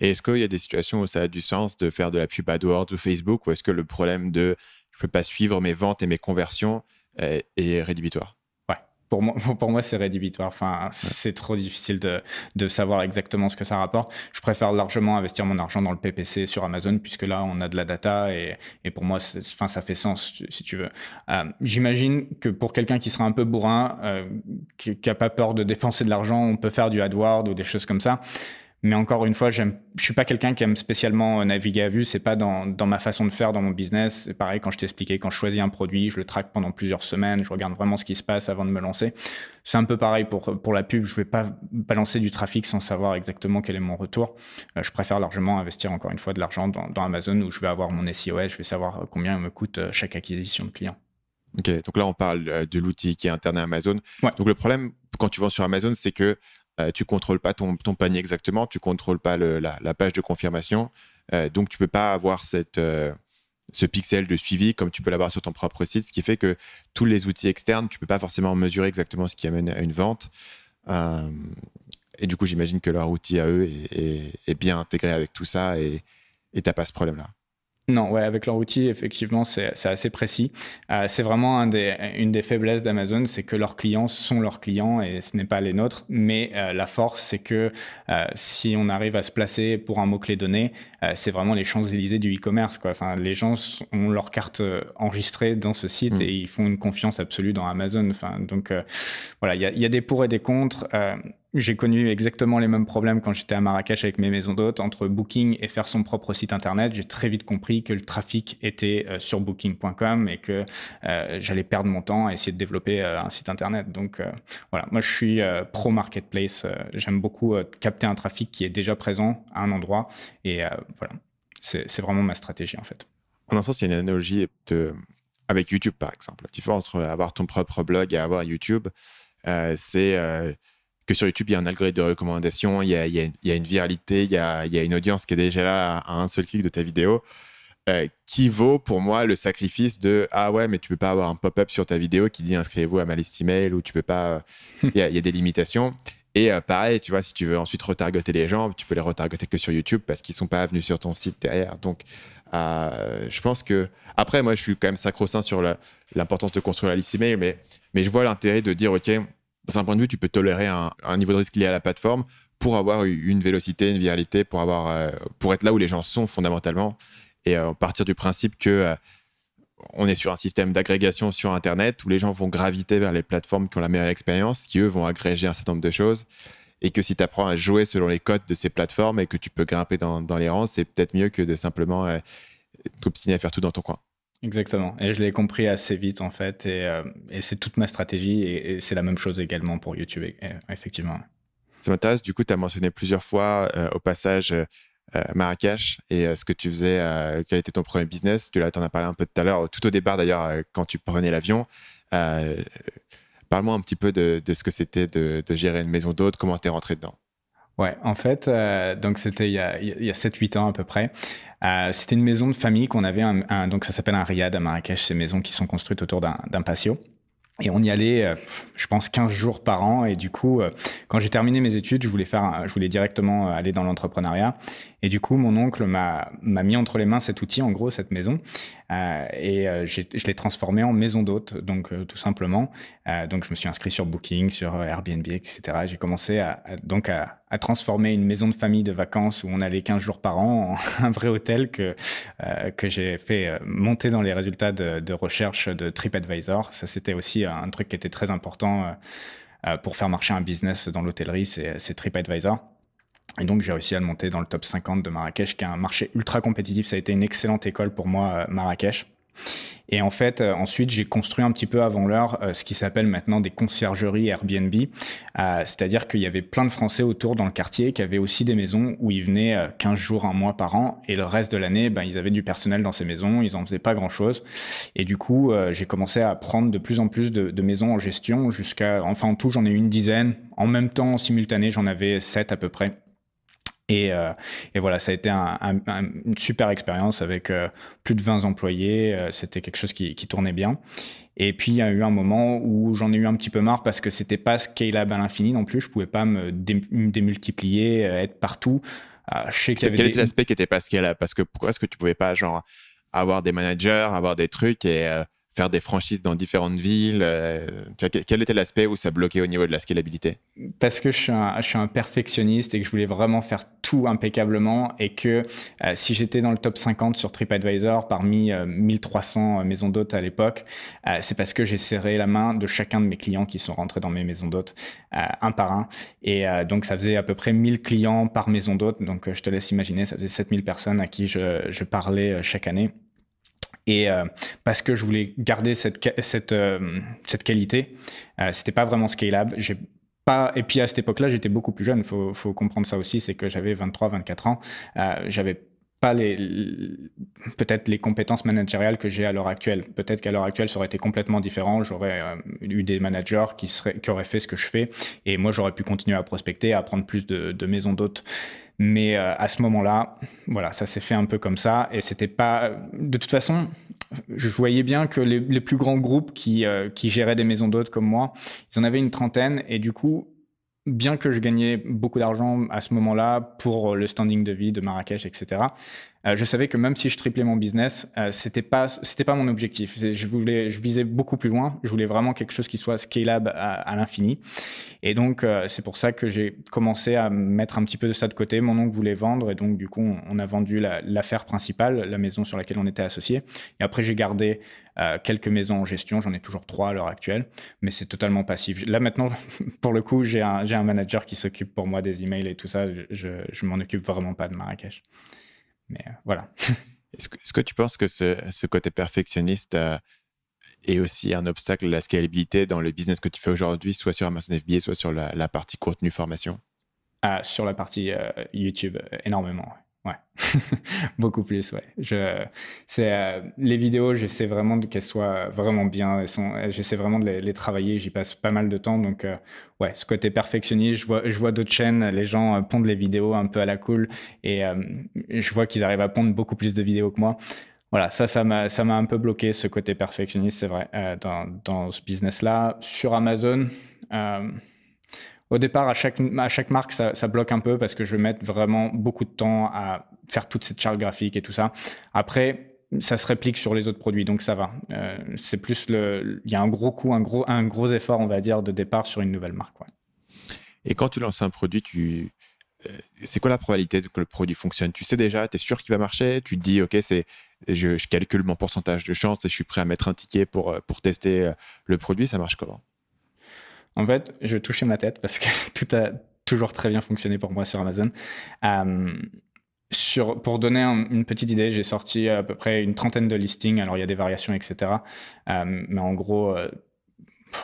Et est-ce qu'il y a des situations où ça a du sens de faire de la pub AdWords ou Facebook ou est-ce que le problème de je ne peux pas suivre mes ventes et mes conversions est, euh, est rédhibitoire pour moi, pour moi c'est rédhibitoire. Enfin, c'est trop difficile de, de, savoir exactement ce que ça rapporte. Je préfère largement investir mon argent dans le PPC sur Amazon, puisque là, on a de la data et, et pour moi, enfin, ça fait sens, si tu veux. Euh, j'imagine que pour quelqu'un qui sera un peu bourrin, euh, qui n'a pas peur de dépenser de l'argent, on peut faire du AdWords ou des choses comme ça. Mais encore une fois, je suis pas quelqu'un qui aime spécialement euh, naviguer à vue. C'est pas dans, ma façon de faire, dans mon business. C'est pareil, quand je t'expliquais, quand je choisis un produit, je le traque pendant plusieurs semaines. Je regarde vraiment ce qui se passe avant de me lancer. C'est un peu pareil pour, pour la pub. Je vais pas balancer du trafic sans savoir exactement quel est mon retour. Euh, je préfère largement investir encore une fois de l'argent dans, Amazon où je vais avoir mon SEO, je vais savoir euh, combien me coûte chaque acquisition de client. Ok, donc là on parle de l'outil qui est interne à Amazon. Donc le problème quand tu vends sur Amazon, c'est que euh, tu contrôles pas ton, panier exactement, tu contrôles pas la, page de confirmation. Euh, donc, tu peux pas avoir euh, ce pixel de suivi comme tu peux l'avoir sur ton propre site, ce qui fait que tous les outils externes, tu peux pas forcément mesurer exactement ce qui amène à une vente. et du coup, j'imagine que leur outil à eux est, est, bien intégré avec tout ça et tu n'as pas ce problème-là. Non, ouais, avec leur outil, effectivement, c'est assez précis. Euh, c'est vraiment un des, une des faiblesses d'Amazon, c'est que leurs clients sont leurs clients et ce n'est pas les nôtres. Mais euh, la force, c'est que euh, si on arrive à se placer pour un mot-clé donné, c'est vraiment les Champs-Élysées du e-commerce. Enfin, les gens ont leur carte enregistrée dans ce site mm. et ils font une confiance absolue dans Amazon. Enfin, donc voilà, il y, y, a des pour et des contre j'ai connu exactement les mêmes problèmes quand j'étais à Marrakech avec mes maisons d'hôtes. Entre Booking et faire son propre site internet, j'ai très vite compris que le trafic était euh, sur booking.com et que euh, j'allais perdre mon temps à essayer de développer euh, un site internet. Donc voilà, moi je suis pro marketplace. J'aime beaucoup capter un trafic qui est déjà présent à un endroit. Et voilà, c'est vraiment ma stratégie en fait. En un sens, il y a une analogie avec YouTube par exemple. La différence entre avoir ton propre blog et avoir YouTube, c'est que sur YouTube, il y a un algorithme de recommandation, il y a, une viralité, il y a, une audience qui est déjà là à un seul clic de ta vidéo, euh, qui vaut pour moi le sacrifice de Ah ouais, mais tu peux pas avoir un pop-up sur ta vidéo qui dit inscrivez-vous à ma liste email ou tu peux pas. Euh, il y, a des limitations. Et euh, pareil, tu vois, si tu veux ensuite retargeter les gens, tu peux les retargeter que sur YouTube parce qu'ils sont pas venus sur ton site derrière. Donc, je pense que. Après, moi, je suis quand même sacro-saint sur l'importance de construire la liste email, mais, mais je vois l'intérêt de dire OK, dans un point de vue, tu peux tolérer un, niveau de risque lié à la plateforme pour avoir une vélocité, une viralité, pour, avoir, euh, pour être là où les gens sont fondamentalement. Et euh, partir du principe que euh, on est sur un système d'agrégation sur Internet où les gens vont graviter vers les plateformes qui ont la meilleure expérience, qui eux vont agréger un certain nombre de choses. Et que si tu apprends à jouer selon les codes de ces plateformes et que tu peux grimper dans, dans les rangs, c'est peut-être mieux que de simplement t'obstiner à faire tout dans ton coin. Exactement. Et je l'ai compris assez vite, en fait. Et, euh, c'est toute ma stratégie. Et, c'est la même chose également pour YouTube, effectivement. Ça m'intéresse. Du coup, tu as mentionné plusieurs fois euh, au passage euh, Marrakech et ce que tu faisais, quel était ton premier business. Tu en as parlé un peu tout à l'heure, tout au départ d'ailleurs, quand tu prenais l'avion. Parle-moi un petit peu de, ce que c'était de, gérer une maison d'hôte, comment tu es rentré dedans. Ouais, en fait, donc c'était il y a, a 7-8 ans à peu près. Euh, c'était une maison de famille qu'on avait, donc ça s'appelle un riad à Marrakech, ces maisons qui sont construites autour d'un patio. Et on y allait, euh, je pense, 15 jours par an. Et du coup, euh, quand j'ai terminé mes études, je voulais, faire, je voulais directement aller dans l'entrepreneuriat. Et du coup, mon oncle m'a mis entre les mains cet outil, en gros, cette maison. Euh, et euh, je l'ai transformé en maison d'hôte, donc euh, tout simplement. Euh, donc, je me suis inscrit sur Booking, sur Airbnb, etc. J'ai commencé à, donc à, transformer une maison de famille de vacances où on allait 15 jours par an en un vrai hôtel que, que j'ai fait monter dans les résultats de, de recherche de TripAdvisor. Ça, c'était aussi un truc qui était très important pour faire marcher un business dans l'hôtellerie, c'est TripAdvisor. Et donc j'ai réussi à monter dans le top 50 de Marrakech, qui est un marché ultra compétitif. Ça a été une excellente école pour moi, euh, Marrakech. Et en fait, euh, ensuite, j'ai construit un petit peu avant l'heure euh, ce qui s'appelle maintenant des conciergeries Airbnb. C'est-à-dire qu'il y avait plein de Français autour dans le quartier qui avaient aussi des maisons où ils venaient 15 jours, un mois par an. Et le reste de l'année, ben, ils avaient du personnel dans ces maisons, ils n'en faisaient pas grand-chose. Et du coup, j'ai commencé à prendre de plus en plus de, maisons en gestion jusqu'à, enfin en tout, j'en ai une dizaine. En même temps, en simultané, j'en avais sept à peu près. Euh, et, voilà, ça a été une super expérience avec euh, plus de 20 employés. Euh, c'était quelque chose qui, tournait bien. Et puis, il y a eu un moment où j'en ai eu un petit peu marre parce que c'était pas scalable à l'infini non plus. Je pouvais pas me, démultiplier, être partout. je quel était l'aspect qui était pas scalable Parce que pourquoi est-ce que tu pouvais pas genre avoir des managers, avoir des trucs et faire des franchises dans différentes villes euh, Quel était l'aspect où ça bloquait au niveau de la scalabilité Parce que je suis, un, perfectionniste et que je voulais vraiment faire tout impeccablement et que euh, si j'étais dans le top 50 sur TripAdvisor parmi 1300 euh, maisons d'hôtes à l'époque, c'est parce que j'ai serré la main de chacun de mes clients qui sont rentrés dans mes maisons d'hôtes un par un. Et donc ça faisait à peu près 1000 clients par maison d'hôtes. Donc je te laisse imaginer, ça faisait 7000 personnes à qui je parlais chaque année. Et euh, parce que je voulais garder cette, cette, euh, cette qualité, ce euh, c'était pas vraiment scalable. J'ai pas... Et puis à cette époque-là, j'étais beaucoup plus jeune. Faut, faut comprendre ça aussi, c'est que j'avais 23-24 ans. j'avais pas les, peut-être les compétences managériales que j'ai à l'heure actuelle. Peut-être qu'à l'heure actuelle, ça aurait été complètement différent. J'aurais eu des managers qui, seraient, qui auraient fait ce que je fais et moi, j'aurais pu continuer à prospecter, à prendre plus de, de maisons d'hôtes. Mais euh, à ce moment-là, voilà, ça s'est fait un peu comme ça. Et c'était pas. De toute façon, je voyais bien que les, plus grands groupes qui, euh, qui géraient des maisons d'hôtes comme moi, ils en avaient une trentaine. Et du coup, bien que je gagnais beaucoup d'argent à ce moment-là pour euh, le standing de vie de Marrakech, etc., euh, je savais que même si je triplais mon business, euh, c'était pas c'était pas mon objectif. Je voulais, je visais beaucoup plus loin. Je voulais vraiment quelque chose qui soit scalable à, l'infini. Et donc c'est pour ça que j'ai commencé à mettre un petit peu de ça de côté. Mon oncle voulait vendre et donc du coup on, a vendu l'affaire principale, la maison sur laquelle on était associé. Et après j'ai gardé euh, quelques maisons en gestion, j'en ai toujours trois à l'heure actuelle, mais c'est totalement passif. Là maintenant, pour le coup, j'ai un, un, manager qui s'occupe pour moi des emails et tout ça. Je ne m'en occupe vraiment pas de Marrakech. Mais euh, voilà. Est-ce que, est que, tu penses que ce, ce côté perfectionniste euh, est aussi un obstacle à la scalabilité dans le business que tu fais aujourd'hui, soit sur Amazon FBA, soit sur la, partie contenu formation ah, Sur la partie YouTube, énormément. Ouais, beaucoup plus, ouais. Je, euh, les vidéos, j'essaie vraiment qu'elles soient vraiment bien. Elles sont, j'essaie vraiment de les, travailler. J'y passe pas mal de temps. Donc, euh, ouais, ce côté perfectionniste, je vois, je vois d'autres chaînes, les gens euh, pondent les vidéos un peu à la cool. Et je vois qu'ils arrivent à pondre beaucoup plus de vidéos que moi. Voilà, ça, ça m'a, ça m'a un peu bloqué, ce côté perfectionniste, c'est vrai, dans, dans, ce business-là. Sur Amazon, au départ, à chaque, marque, ça, bloque un peu parce que je vais mettre vraiment beaucoup de temps à faire toute cette charte graphique et tout ça. Après, ça se réplique sur les autres produits, donc ça va. Euh, c'est plus le, il y a un gros coup, un gros, un gros effort, on va dire, de départ sur une nouvelle marque. Et quand tu lances un produit, tu, euh, c'est quoi la probabilité que le produit fonctionne Tu sais déjà, tu es sûr qu'il va marcher, tu te dis, OK, c'est, je, calcule mon pourcentage de chance et je suis prêt à mettre un ticket pour, euh, pour tester le produit, ça marche comment en fait, je vais toucher ma tête parce que tout a toujours très bien fonctionné pour moi sur Amazon. Euh, pour donner une petite idée, j'ai sorti à peu près une trentaine de listings. Alors, il y a des variations, etc. Euh, mais en gros, je euh,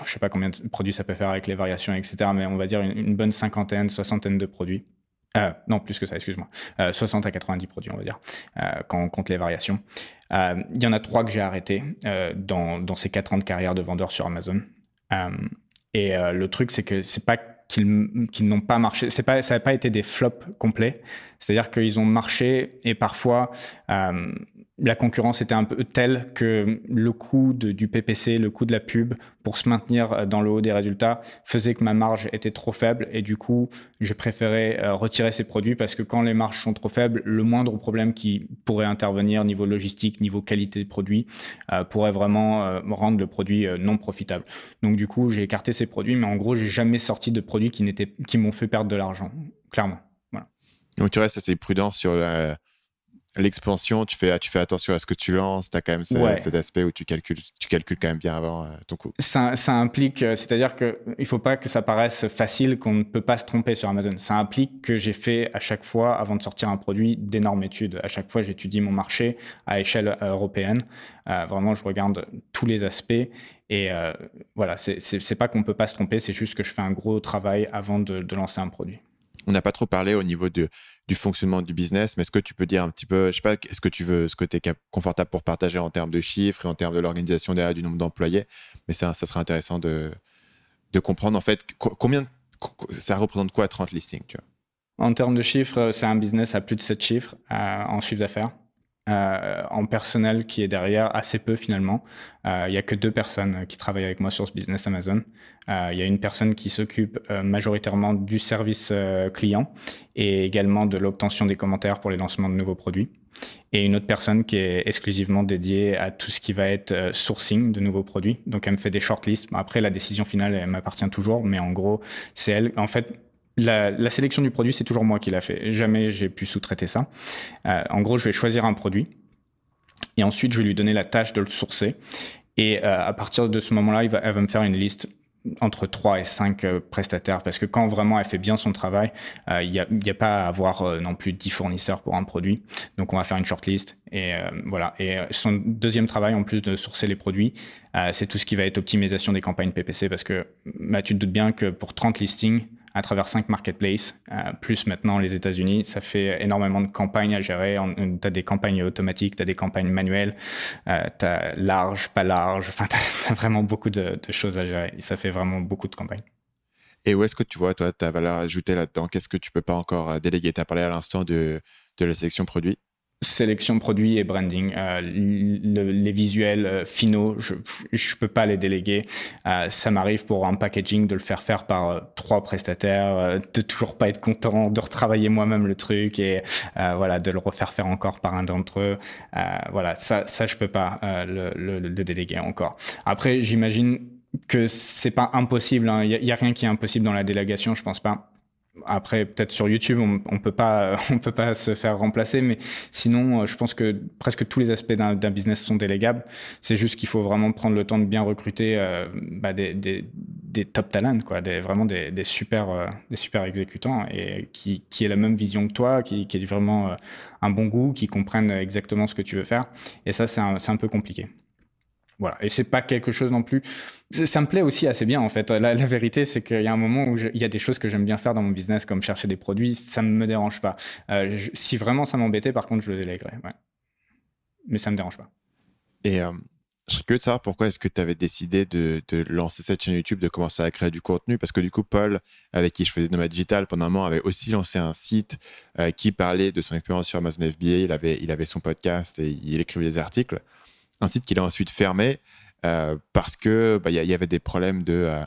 je sais pas combien de produits ça peut faire avec les variations, etc. Mais on va dire une, bonne cinquantaine, soixantaine de produits. non, plus que ça, excuse-moi. 60 à 90 produits, on va dire, quand on compte les variations. Il y en a trois que j'ai arrêtés dans, ces quatre ans de carrière de vendeur sur Amazon. Et euh, le truc, c'est que c'est pas qu'ils n'ont pas marché. C'est pas, ça n'a pas été des flops complets. C'est-à-dire qu'ils ont marché et parfois, euh, la concurrence était un peu telle que le coût du PPC, le coût de la pub pour se maintenir euh, dans le haut des résultats faisait que ma marge était trop faible et du coup, je préférais euh, retirer ces produits parce que quand les marges sont trop faibles, le moindre problème qui pourrait intervenir niveau logistique, niveau qualité de produit, euh, pourrait vraiment rendre le produit non profitable. Donc du coup, j'ai écarté ces produits, mais en gros, j'ai jamais sorti de produits qui, qui m'ont fait perdre de l'argent, clairement. Donc tu restes assez prudent sur la l'expansion, tu fais, ah, tu fais attention à ce que tu lances, tu as quand même cet aspect où tu calcules, tu calcules quand même bien avant euh, ton coût. Ça, implique, euh, c'est-à-dire qu'il ne faut pas que ça paraisse facile, qu'on ne peut pas se tromper sur Amazon. Ça implique que j'ai fait à chaque fois, avant de sortir un produit, d'énormes études. À chaque fois, j'étudie mon marché à échelle euh, européenne. vraiment, je regarde tous les aspects. Et voilà, c'est pas qu'on ne peut pas se tromper, c'est juste que je fais un gros travail avant de lancer un produit on n'a pas trop parlé au niveau du fonctionnement du business, mais est-ce que tu peux dire un petit peu, je sais pas, est-ce que tu veux, ce que tu es confortable pour partager en termes de chiffres et en termes de l'organisation derrière du nombre d'employés Mais ça, ça serait intéressant de, comprendre en fait combien, ça représente quoi 30 listings, En termes de chiffres, euh, c'est un business à plus de 7 chiffres euh, en chiffre d'affaires. Euh, en personnel qui est derrière, assez peu finalement. Il y n'y a que deux personnes qui travaillent avec moi sur ce business Amazon. Euh, il y a une personne qui s'occupe euh, majoritairement du service euh, client et également de l'obtention des commentaires pour les lancements de nouveaux produits. Et une autre personne qui est exclusivement dédiée à tout ce qui va être sourcing de nouveaux produits. Donc elle me fait des shortlists. Après, la décision finale, elle m'appartient toujours, mais en gros, c'est elle. En fait, la, sélection du produit, c'est toujours moi qui l'a fait. Jamais j'ai pu sous-traiter ça. en gros, je vais choisir un produit et ensuite je vais lui donner la tâche de le sourcer. Et à partir de ce moment-là, elle va me faire une liste entre 3 et 5 euh, prestataires parce que quand vraiment elle fait bien son travail, euh, il n'y a, pas à avoir euh, non plus 10 fournisseurs pour un produit. Donc on va faire une shortlist et voilà. Et son deuxième travail en plus de sourcer les produits, c'est tout ce qui va être optimisation des campagnes PPC parce que tu te doutes bien que pour 30 listings, à travers cinq marketplaces, euh, plus maintenant les États-Unis. Ça fait énormément de campagnes à gérer. Euh, tu as des campagnes automatiques, tu as des campagnes manuelles, euh, tu as large, pas large. Enfin, tu as, vraiment beaucoup de, choses à gérer. ça fait vraiment beaucoup de campagnes. Et où est-ce que tu vois, toi, ta valeur ajoutée là-dedans Qu'est-ce que tu peux pas encore déléguer Tu as parlé à l'instant de, de, la sélection produit sélection de produits et branding. Euh, les visuels euh, finaux, je ne peux pas les déléguer. Euh, ça m'arrive pour un packaging de le faire faire par trois prestataires, de toujours pas être content, de retravailler moi-même le truc et voilà de le refaire faire encore par un d'entre eux. voilà, ça, ça je peux pas le, le, déléguer encore. Après, j'imagine que c'est pas impossible. Hein. Il hein. n'y a, a, rien qui est impossible dans la délégation, je pense pas. Après, peut-être sur YouTube, on, on peut pas, on peut pas se faire remplacer, mais sinon, euh, je pense que presque tous les aspects d'un business sont délégables. C'est juste qu'il faut vraiment prendre le temps de bien recruter euh, bah, des, des, top talents, quoi, vraiment des, des super, euh, des super exécutants et qui, qui aient la même vision que toi, qui, qui aient vraiment un bon goût, qui comprennent exactement ce que tu veux faire. Et ça, c'est un peu compliqué. Voilà, et c'est pas quelque chose non plus. Ça me plaît aussi assez bien en fait. La, vérité, c'est qu'il y a un moment où il y a des choses que j'aime bien faire dans mon business, comme chercher des produits, ça ne me dérange pas. Euh, si vraiment ça m'embêtait, par contre, je le délèguerais. Mais ça me dérange pas. Et euh, je serais curieux de savoir pourquoi est-ce que tu avais décidé de, lancer cette chaîne YouTube, de commencer à créer du contenu, parce que du coup, Paul, avec qui je faisais Nomade Digital pendant un moment, avait aussi lancé un site euh, qui parlait de son expérience sur Amazon FBA. Il avait, il avait son podcast et il écrivait des articles. Un site qu'il a ensuite fermé euh, parce que bah, il y, avait des problèmes de euh,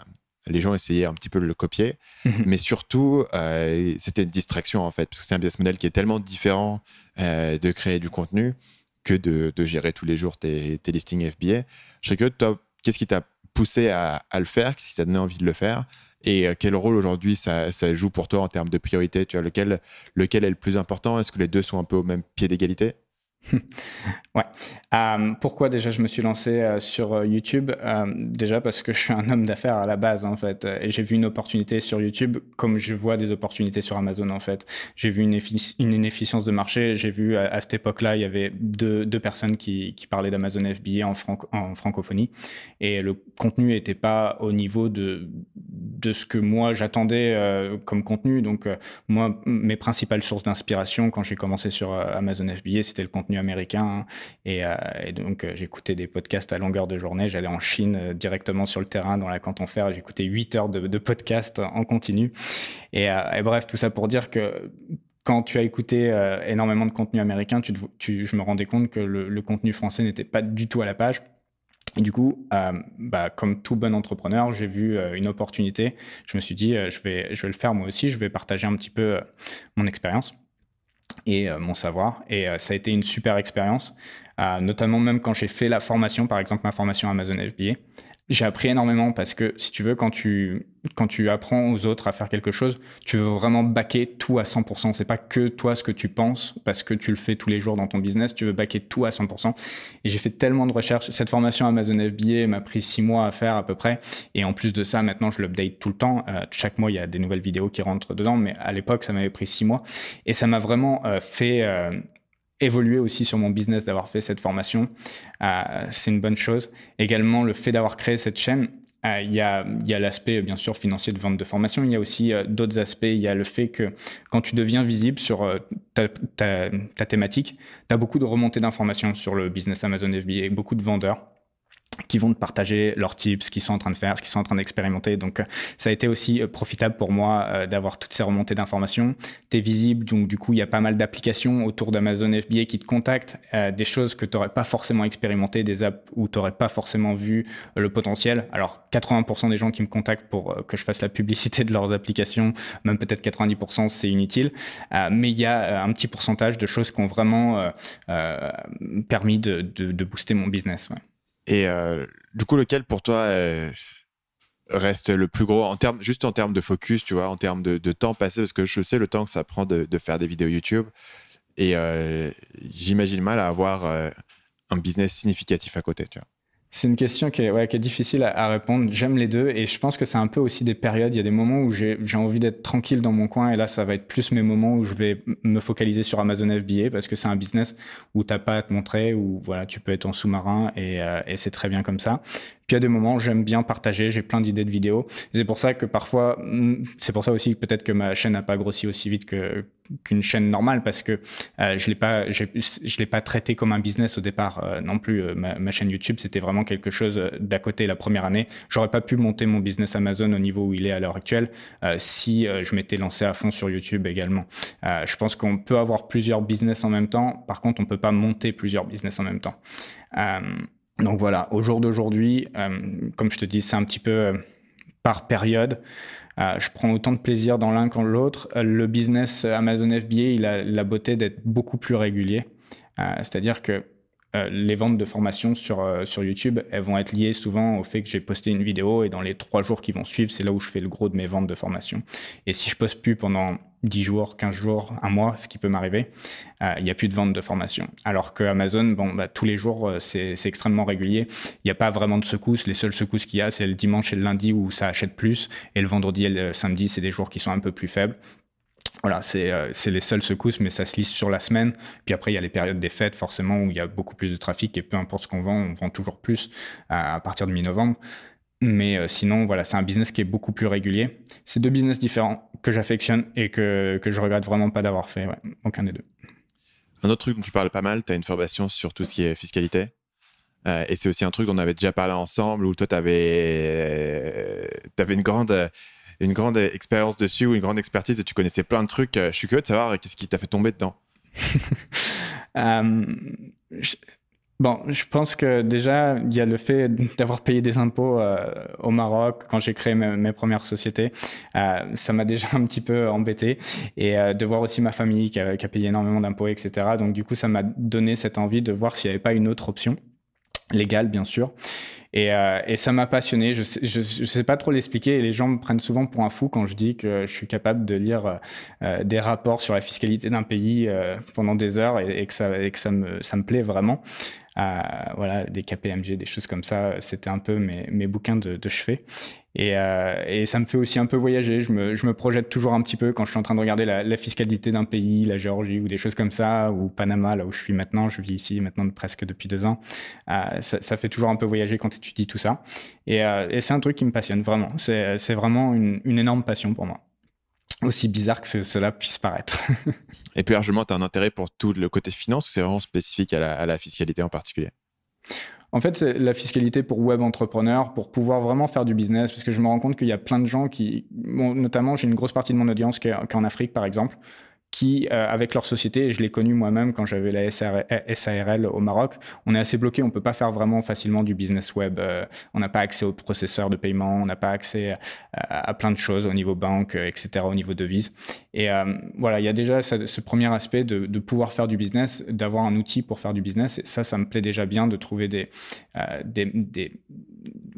les gens essayaient un petit peu de le copier, mhm. mais surtout euh, c'était une distraction en fait parce que c'est un business model qui est tellement différent de créer du contenu que de, gérer tous les jours tes, listings FBA. Je sais qu'est-ce qui t'a poussé à, le faire Qu'est-ce qui t'a donné envie de le faire et quel rôle aujourd'hui ça, joue pour toi en termes de priorité tu vois, lequel, lequel est le plus important Est-ce que les deux sont un peu au même pied d'égalité ouais. Euh, pourquoi déjà je me suis lancé euh, sur euh, YouTube Déjà parce que je suis un homme d'affaires à la base en fait, et j'ai vu une opportunité sur YouTube comme je vois des opportunités sur Amazon en fait. J'ai vu une, une, inefficience de marché, j'ai vu à, cette époque-là il y avait deux, deux personnes qui, qui parlaient d'Amazon FBA en, en, francophonie, et le contenu n'était pas au niveau de, de ce que moi j'attendais comme contenu. Donc moi, mes principales sources d'inspiration quand j'ai commencé sur Amazon FBA, c'était le contenu américain. Hein. Euh, et, donc, euh, j'écoutais des podcasts à longueur de journée. J'allais en Chine euh, directement sur le terrain dans la canton fer. J'écoutais 8 heures de, podcasts en continu. Et, bref, tout ça pour dire que quand tu as écouté énormément de contenu américain, tu, je me rendais compte que le, contenu français n'était pas du tout à la page. Et du coup, bah, comme tout bon entrepreneur, j'ai vu une opportunité. Je me suis dit, je, vais, je vais le faire moi aussi, je vais partager un petit peu mon expérience et euh, mon savoir. Et euh, ça a été une super expérience, euh, notamment même quand j'ai fait la formation, par exemple ma formation Amazon FBA j'ai appris énormément parce que si tu veux, quand tu, quand tu apprends aux autres à faire quelque chose, tu veux vraiment baquer tout à 100%. C'est pas que toi ce que tu penses parce que tu le fais tous les jours dans ton business, tu veux baquer tout à 100%. Et j'ai fait tellement de recherches. Cette formation Amazon FBA m'a pris six mois à faire à peu près. Et en plus de ça, maintenant je l'update tout le temps. Euh, chaque mois, il y a des nouvelles vidéos qui rentrent dedans, mais à l'époque, ça m'avait pris six mois. Et ça m'a vraiment euh, fait. Euh, évoluer aussi sur mon business d'avoir fait cette formation. Euh, c'est une bonne chose. Également, le fait d'avoir créé cette chaîne, euh, il y a, a l'aspect, bien sûr, financier de vente de formation. Il y a aussi euh, d'autres aspects. Il y a le fait que quand tu deviens visible sur ta, ta, ta, thématique, tu as beaucoup de remontées d'informations sur le business Amazon FBA, beaucoup de vendeurs qui vont te partager leurs tips, ce qu'ils sont en train de faire, ce qu'ils sont en train d'expérimenter. Donc, euh, ça a été aussi euh, profitable pour moi euh, d'avoir toutes ces remontées d'informations. Tu es visible, donc du coup, il y a pas mal d'applications autour d'Amazon FBA qui te contactent, des choses que tu n'aurais pas forcément expérimenté, des apps où tu n'aurais pas forcément vu le potentiel. Alors, 80% des gens qui me contactent pour que je fasse la publicité de leurs applications, même peut-être 90%, c'est inutile. mais il y a un petit pourcentage de choses qui ont vraiment permis de, booster mon business. Et euh, du coup, lequel pour toi euh, reste le plus gros en termes, juste en termes de focus, tu vois, en termes de, temps passé, parce que je sais le temps que ça prend de, faire des vidéos YouTube, et euh, j'imagine mal à avoir un business significatif à côté, tu vois. C'est une question qui est, qui est difficile à, répondre. J'aime les deux et je pense que c'est un peu aussi des périodes. Il y a des moments où j'ai envie d'être tranquille dans mon coin et là, ça va être plus mes moments où je vais me focaliser sur Amazon FBA parce que c'est un business où t'as pas à te montrer, où voilà, tu peux être en sous-marin et, euh, et c'est très bien comme ça. Puis à des moments, j'aime bien partager, j'ai plein d'idées de vidéos. C'est pour ça que parfois, hmm, c'est pour ça aussi peut-être que ma chaîne n'a pas grossi aussi vite que qu'une chaîne normale parce que euh, je l'ai pas je, l'ai pas traité comme un business au départ euh, non plus euh, ma, chaîne YouTube c'était vraiment quelque chose d'à côté la première année j'aurais pas pu monter mon business Amazon au niveau où il est à l'heure actuelle si je m'étais lancé à fond sur YouTube également je pense qu'on peut avoir plusieurs business en même temps par contre on peut pas monter plusieurs business en même temps donc voilà, au jour d'aujourd'hui, euh, comme je te dis, c'est un petit peu euh, par période. Euh, je prends autant de plaisir dans l'un qu'en l'autre. le business Amazon FBA, il a la beauté d'être beaucoup plus régulier. C'est-à-dire que euh, les ventes de formation euh, sur, YouTube, elles vont être liées souvent au fait que j'ai posté une vidéo et dans les trois jours qui vont suivre, c'est là où je fais le gros de mes ventes de formation. Et si je poste plus pendant 10 jours, 15 jours, un mois, ce qui peut m'arriver, euh, il n'y a plus de vente de formation. Alors que Amazon, bon, bah, tous les jours, c'est extrêmement régulier. Il n'y a pas vraiment de secousses. Les seules secousses qu'il y a, c'est le dimanche et le lundi où ça achète plus. Et le vendredi et le samedi, c'est des jours qui sont un peu plus faibles voilà, c'est euh, les seules secousses, mais ça se lisse sur la semaine. Puis après, il y a les périodes des fêtes, forcément, où il y a beaucoup plus de trafic et peu importe ce qu'on vend, on vend toujours plus à, partir de mi-novembre. Mais euh, sinon, voilà, c'est un business qui est beaucoup plus régulier. C'est deux business différents que j'affectionne et que, que je regrette vraiment pas d'avoir fait, aucun des deux. Un autre truc dont tu parles pas mal, tu as une formation sur tout ce qui est fiscalité. Euh, et c'est aussi un truc dont on avait déjà parlé ensemble, où toi, tu avais, avais, une grande une grande expérience dessus ou une grande expertise et tu connaissais plein de trucs. Euh, je suis curieux de savoir euh, qu'est-ce qui t'a fait tomber dedans. Euh, bon, je pense que déjà, il y a le fait d'avoir payé des impôts au Maroc quand j'ai créé mes, premières sociétés. ça m'a déjà un petit peu embêté. Et de voir aussi ma famille qui qui a payé énormément d'impôts, etc. Donc du coup, ça m'a donné cette envie de voir s'il n'y avait pas une autre option, légale bien sûr. Euh, et, ça m'a passionné. Je ne sais pas trop l'expliquer. Et les gens me prennent souvent pour un fou quand je dis que je suis capable de lire euh, des rapports sur la fiscalité d'un pays euh, pendant des heures et, que, ça, ça, me, ça me plaît vraiment voilà, des KPMG, des choses comme ça. C'était un peu mes, mes bouquins de, chevet. Euh, et, ça me fait aussi un peu voyager. Je me, projette toujours un petit peu quand je suis en train de regarder la, fiscalité d'un pays, la Géorgie ou des choses comme ça, ou Panama, là où je suis maintenant. Je vis ici maintenant presque depuis deux ans. Euh, ça, fait toujours un peu voyager quand tu dis tout ça. Et, euh, c'est un truc qui me passionne vraiment. C'est vraiment une énorme passion pour moi aussi bizarre que cela puisse paraître. Et puis, largement, tu as un intérêt pour tout le côté finance ou c'est vraiment spécifique à la, fiscalité en particulier en fait, c'est la fiscalité pour web entrepreneur, pour pouvoir vraiment faire du business, parce que je me rends compte qu'il y a plein de gens qui, notamment, j'ai une grosse partie de mon audience qui est en Afrique, par exemple, qui, euh, avec leur société, je l'ai connu moi-même quand j'avais la SARL euh, au Maroc, on est assez bloqué, on ne peut pas faire vraiment facilement du business web. Euh, on n'a pas accès aux processeurs de paiement, on n'a pas accès à, plein de choses au niveau banque, etc., au niveau devise. Et voilà, il y a déjà ce, premier aspect de, pouvoir faire du business, d'avoir un outil pour faire du business. Et ça, ça me plaît déjà bien de trouver des, des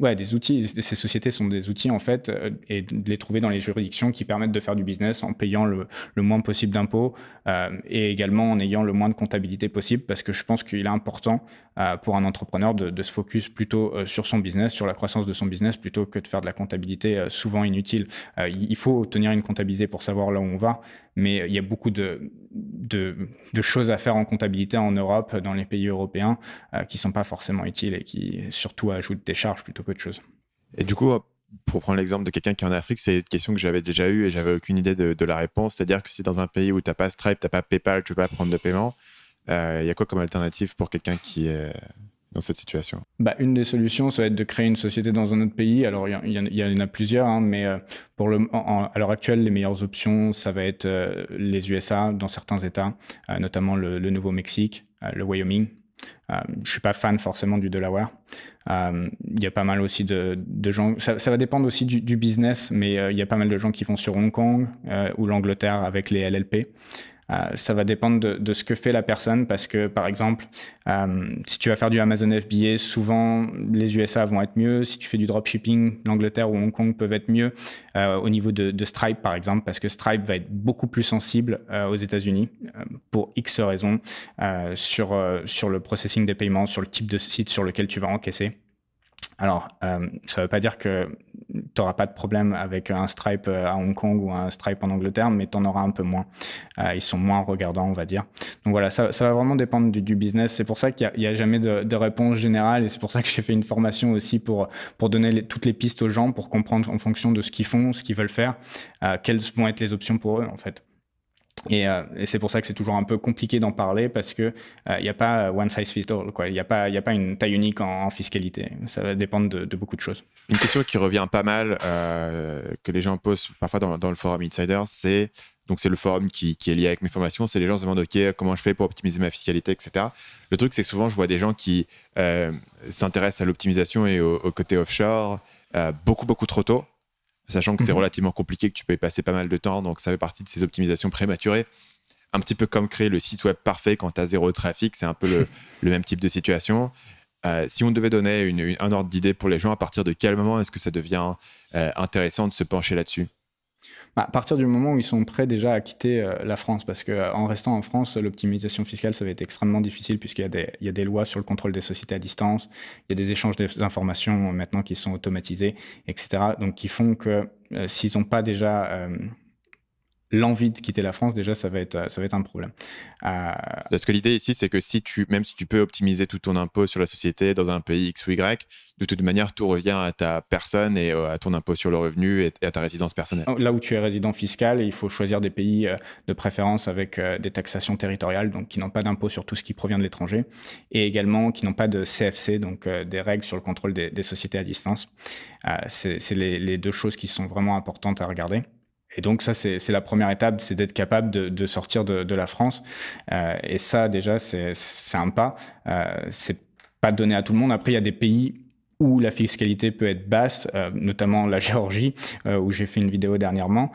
ouais, des outils. Ces sociétés sont des outils, en fait, euh, et de les trouver dans les juridictions qui permettent de faire du business en payant le, moins possible d'impôts euh, et également en ayant le moins de comptabilité possible, parce que je pense qu'il est important euh, pour un entrepreneur de, se focus plutôt sur son business, sur la croissance de son business, plutôt que de faire de la comptabilité souvent inutile. il faut tenir une comptabilité pour savoir là où on va, mais il y a beaucoup de, de, de, choses à faire en comptabilité en Europe, dans les pays européens, qui ne sont pas forcément utiles et qui surtout ajoutent des charges plutôt que et du coup, pour prendre l'exemple de quelqu'un qui est en Afrique, c'est une question que j'avais déjà eue et j'avais aucune idée de, la réponse. C'est-à-dire que si dans un pays où tu n'as pas Stripe, tu n'as pas PayPal, tu ne peux pas prendre de paiement, il euh, y a quoi comme alternative pour quelqu'un qui est euh, dans cette situation bah, Une des solutions, ça va être de créer une société dans un autre pays. Alors, il y, en a plusieurs, hein, mais euh, pour le, à l'heure actuelle, les meilleures options, ça va être les USA dans certains États, notamment le, le Nouveau-Mexique, le Wyoming je euh, je suis pas fan forcément du Delaware. Il euh, y a pas mal aussi de, gens. Ça, va dépendre aussi du, business, mais il euh, y a pas mal de gens qui vont sur Hong Kong ou l'Angleterre avec les LLP. Euh, ça va dépendre de, ce que fait la personne parce que, par exemple, euh, si tu vas faire du Amazon FBA, souvent les USA vont être mieux. Si tu fais du dropshipping, l'Angleterre ou Hong Kong peuvent être mieux euh, au niveau de, Stripe, par exemple, parce que Stripe va être beaucoup plus sensible aux États-Unis pour X raisons sur, sur le processing des paiements, sur le type de site sur lequel tu vas encaisser. Alors, euh, ça ne veut pas dire que tu n'auras pas de problème avec un Stripe euh, à Hong Kong ou un Stripe en Angleterre, mais tu en auras un peu moins. Euh, ils sont moins regardants, on va dire. Donc voilà, ça, va vraiment dépendre du, business. C'est pour ça qu'il n'y a, jamais de, réponse générale et c'est pour ça que j'ai fait une formation aussi pour, pour donner toutes les pistes aux gens pour comprendre en fonction de ce qu'ils font, ce qu'ils veulent faire, quelles vont être les options pour eux en fait. Euh, et, c'est pour ça que c'est toujours un peu compliqué d'en parler parce que il euh, n'y a pas euh, one size fits all, quoi. Il n'y a pas, il a pas une taille unique en, fiscalité. Ça va dépendre de, beaucoup de choses. Une question qui revient pas mal, que les gens posent parfois dans, le forum Insider, c'est donc c'est le forum qui, est lié avec mes formations. C'est les gens se demandent ok comment je fais pour optimiser ma fiscalité, etc. Le truc c'est que souvent je vois des gens qui s'intéressent à l'optimisation et au, au côté offshore beaucoup beaucoup trop tôt sachant que c'est mhm. relativement compliqué, que tu peux y passer pas mal de temps, donc ça fait partie de ces optimisations prématurées. Un petit peu comme créer le site web parfait quand tu as zéro trafic, c'est un peu le, même type de situation. Euh, si on devait donner un ordre d'idée pour les gens, à partir de quel moment est-ce que ça devient euh, intéressant de se pencher là-dessus bah, à partir du moment où ils sont prêts déjà à quitter euh, la France, parce qu'en euh, restant en France, l'optimisation fiscale, ça va être extrêmement difficile puisqu'il y, a des lois sur le contrôle des sociétés à distance, il y a des échanges d'informations euh, maintenant qui sont automatisés, etc. Donc qui font que s'ils n'ont pas déjà l'envie de quitter la France, déjà, ça va être, ça va être un problème. Euh, Parce que l'idée ici, c'est que si tu, même si tu peux optimiser tout ton impôt sur la société dans un pays X ou Y, de toute manière, tout revient à ta personne et euh, à ton impôt sur le revenu et à ta résidence personnelle. Là où tu es résident fiscal, il faut choisir des pays euh, de préférence avec des taxations territoriales, donc qui n'ont pas d'impôt sur tout ce qui provient de l'étranger, et également qui n'ont pas de CFC, donc des règles sur le contrôle des, sociétés à distance. C'est les, les deux choses qui sont vraiment importantes à regarder. Et donc ça, c'est la première étape, c'est d'être capable de, sortir de, la France. Euh, et ça, déjà, c'est un pas. Euh, c'est pas donné à tout le monde. Après, il y a des pays où la fiscalité peut être basse, euh, notamment la Géorgie, où j'ai fait une vidéo dernièrement,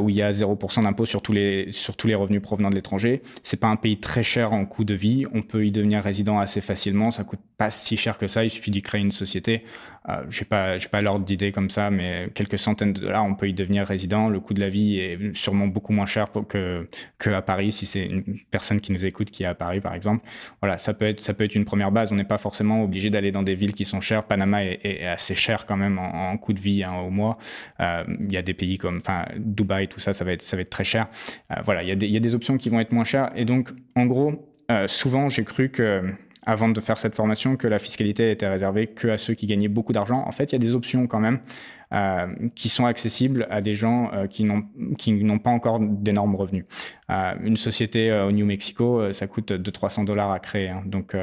où il y a 0% d'impôt sur, tous les, sur tous les revenus provenant de l'étranger. C'est pas un pays très cher en coût de vie, on peut y devenir résident assez facilement, ça coûte pas si cher que ça, il suffit d'y créer une société. Euh, je n'ai pas, pas l'ordre d'idée comme ça, mais quelques centaines de dollars, on peut y devenir résident. Le coût de la vie est sûrement beaucoup moins cher pour que, que à Paris, si c'est une personne qui nous écoute qui est à Paris, par exemple. Voilà, ça peut être, ça peut être une première base. On n'est pas forcément obligé d'aller dans des villes qui sont chères. Panama est, assez cher quand même en, coût de vie hein, au mois. Euh, il y a des pays comme Dubaï, tout ça, ça va être, ça va être très cher. Euh, voilà, il y, y, a des options qui vont être moins chères. Et donc, en gros, souvent, j'ai cru que avant de faire cette formation que la fiscalité était réservée que à ceux qui gagnaient beaucoup d'argent. En fait, il y a des options quand même euh, qui sont accessibles à des gens euh, qui n'ont pas encore d'énormes revenus. Euh, une société au New Mexico, ça coûte 200-300 dollars à créer. Hein. donc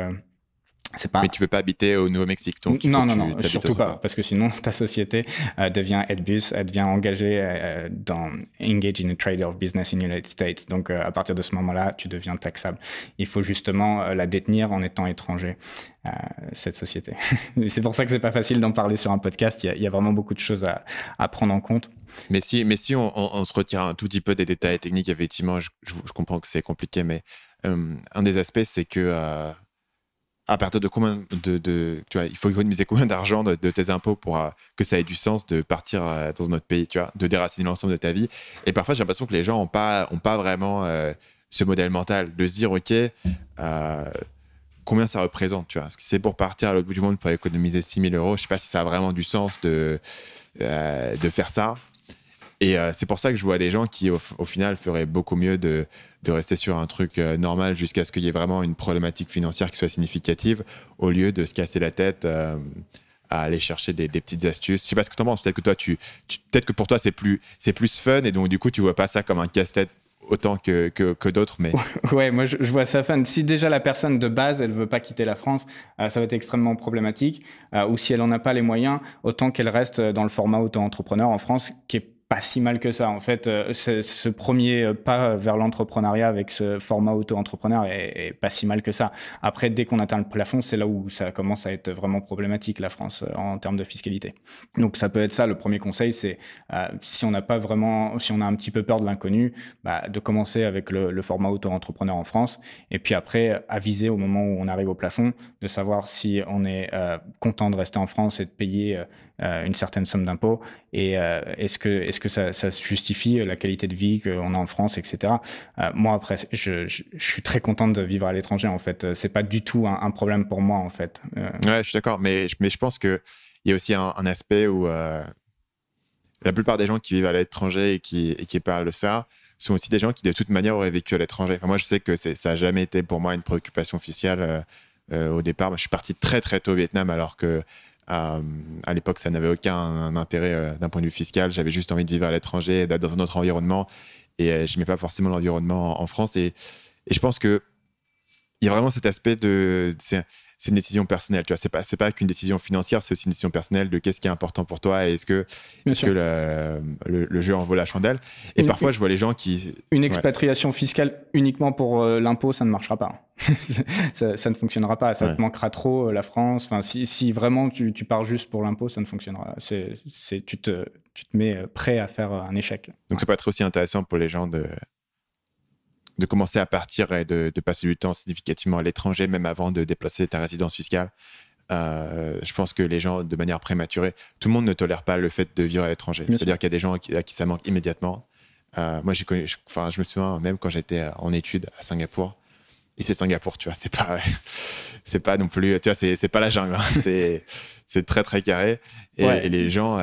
mais tu peux pas habiter au Nouveau-Mexique, donc non, non, non, surtout pas, parce que sinon ta société euh, devient Edbus, elle devient engagée euh, euh, dans Engage in a Trade of Business in United States. Donc à partir de ce moment-là, tu deviens taxable. Il faut justement la détenir en étant étranger, cette société. c'est pour ça que c'est pas facile d'en parler sur un podcast. Il y, a vraiment beaucoup de choses à, prendre en compte. Mais si, mais si on, se retire un tout petit peu des détails techniques, effectivement, je comprends que c'est compliqué, mais un des aspects, c'est que à partir de combien de, tu vois, il faut économiser combien d'argent de, tes impôts pour euh, que ça ait du sens de partir euh, dans un autre pays, tu vois, de déraciner l'ensemble de ta vie. Et parfois, j'ai l'impression que les gens n'ont pas, ont pas vraiment euh, ce modèle mental de se dire, OK, combien ça représente, tu vois. Est-ce que c'est pour partir à l'autre bout du monde pour économiser 6 000 euros Je sais pas si ça a vraiment du sens de, de faire ça. Et euh, c'est pour ça que je vois des gens qui, au, final, feraient beaucoup mieux de, rester sur un truc euh, normal jusqu'à ce qu'il y ait vraiment une problématique financière qui soit significative, au lieu de se casser la tête euh, à aller chercher des, petites astuces. Je sais pas ce que tu en penses. Peut-être que toi, tu, peut-être que pour toi, c'est plus, c'est plus fun, et donc du coup, tu vois pas ça comme un casse-tête autant que, que, d'autres. Mais... Ouais, moi je, vois ça fun. Si déjà la personne de base, elle veut pas quitter la France, ça va être extrêmement problématique. ou si elle n'en a pas les moyens, autant qu'elle reste dans le format auto-entrepreneur en France, qui est pas si mal que ça. En fait, euh, ce premier euh, pas vers l'entrepreneuriat avec ce format auto-entrepreneur est, pas si mal que ça. Après, dès qu'on atteint le plafond, c'est là où ça commence à être vraiment problématique, la France, euh, en termes de fiscalité. Donc, ça peut être ça. Le premier conseil, c'est si on n'a pas vraiment, si on a un petit peu peur de l'inconnu, bah, de commencer avec le, format auto-entrepreneur en France. Et puis après, aviser au moment où on arrive au plafond, de savoir si on est content de rester en France et de payer. Euh, une certaine somme d'impôts et euh, est-ce que, est -ce que ça, ça, se justifie euh, la qualité de vie qu'on a en France, etc. moi, après, je, je, suis très content de vivre à l'étranger, en fait. C'est pas du tout un, problème pour moi, en fait. Ouais, je suis d'accord, mais, mais je pense qu'il y a aussi un, aspect où la plupart des gens qui vivent à l'étranger et qui, et qui parlent de ça sont aussi des gens qui, de toute manière, auraient vécu à l'étranger. moi, je sais que ça n'a jamais été pour moi une préoccupation officielle au départ. je suis parti très, très tôt au Vietnam alors que euh, à, l'époque, ça n'avait aucun intérêt euh, d'un point de vue fiscal. J'avais juste envie de vivre à l'étranger, d'être dans un autre environnement. Et euh, je n'aimais pas forcément l'environnement en, France. Et, et, je pense que il y a vraiment cet aspect de c'est une décision personnelle. Tu vois, c'est pas c'est pas qu'une décision financière, c'est aussi une décision personnelle de qu'est-ce qui est important pour toi et est-ce que le, jeu en vaut la chandelle. Et parfois, je vois les gens qui une expatriation fiscale uniquement pour euh, l'impôt, ça ne marchera pas. ça, ne fonctionnera pas. Ça te manquera trop euh, la France. Enfin, si, vraiment tu, pars juste pour l'impôt, ça ne fonctionnera. C'est tu te tu te mets euh, prêt à faire un échec. Donc c'est ça peut être aussi intéressant pour les gens de de commencer à partir et de, passer du temps significativement à l'étranger, même avant de déplacer ta résidence fiscale. Euh, je pense que les gens, de manière prématurée, tout le monde ne tolère pas le fait de vivre à l'étranger. C'est-à-dire qu'il y a des gens à qui ça manque immédiatement. Euh, moi, je, je me souviens même quand j'étais euh, en études à Singapour. Et c'est Singapour, tu vois, c'est pas, c'est pas non plus, tu vois, c'est pas la jungle. Hein. c'est, c'est très très carré. Et, les gens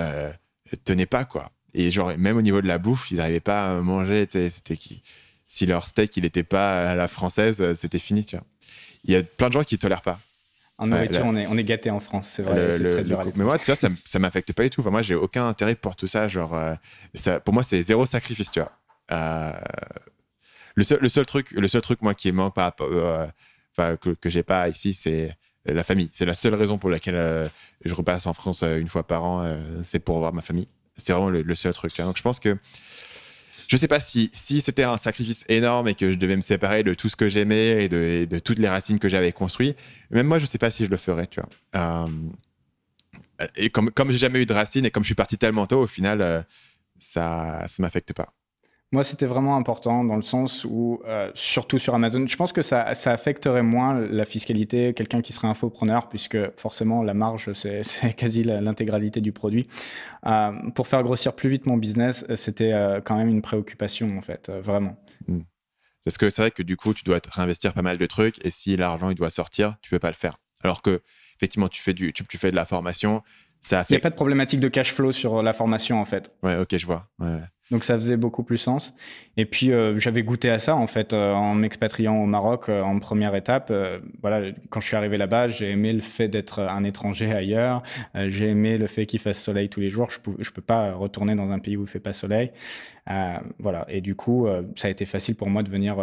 tenaient pas quoi. Et genre même au niveau de la bouffe, ils n'arrivaient pas à manger. C'était qui si leur steak il n'était pas à la française, euh, c'était fini, tu vois. Il y a plein de gens qui tolèrent pas. on est, on est gâté en France, c'est vrai. mais moi, tu vois, ça, ça m'affecte pas du tout. Enfin, moi, j'ai aucun intérêt pour tout ça. Genre, euh, pour moi, c'est zéro sacrifice, tu vois. Euh, le, seul, truc, le seul truc moi qui est manque pas, que, que j'ai pas ici, c'est la famille. C'est la seule raison pour laquelle je repasse en France une fois par an. c'est pour voir ma famille. C'est vraiment le, seul truc. Donc, je pense que je sais pas si, si c'était un sacrifice énorme et que je devais me séparer de tout ce que j'aimais et de, toutes les racines que j'avais construites, même moi, je sais pas si je le ferais, tu euh, et comme, comme j'ai jamais eu de racines et comme je suis parti tellement tôt, au final, euh, ça, ça m'affecte pas. Moi, c'était vraiment important dans le sens où, euh, surtout sur Amazon, je pense que ça, ça affecterait moins la fiscalité, quelqu'un qui serait preneur, puisque forcément la marge, c'est quasi l'intégralité du produit. Euh, pour faire grossir plus vite mon business, c'était euh, quand même une préoccupation, en fait, vraiment. Hmm. Parce que c'est vrai que du coup, tu dois réinvestir pas mal de trucs, et si l'argent, il doit sortir, tu peux pas le faire. Alors que, effectivement, tu fais, du, tu, fais de la formation, ça fait Il n'y a pas de problématique de cash flow sur la formation, en fait. Ouais, ok, je vois. Ouais, ouais. Donc ça faisait beaucoup plus sens. Et puis euh, j'avais goûté à ça en fait euh, en m'expatriant au Maroc euh, en première étape. voilà, quand je suis arrivé là-bas, j'ai aimé le fait d'être un étranger ailleurs. j'ai aimé le fait qu'il fasse soleil tous les jours. Je ne peux pas retourner dans un pays où il ne fait pas soleil. voilà. Et du coup, ça a été facile pour moi de venir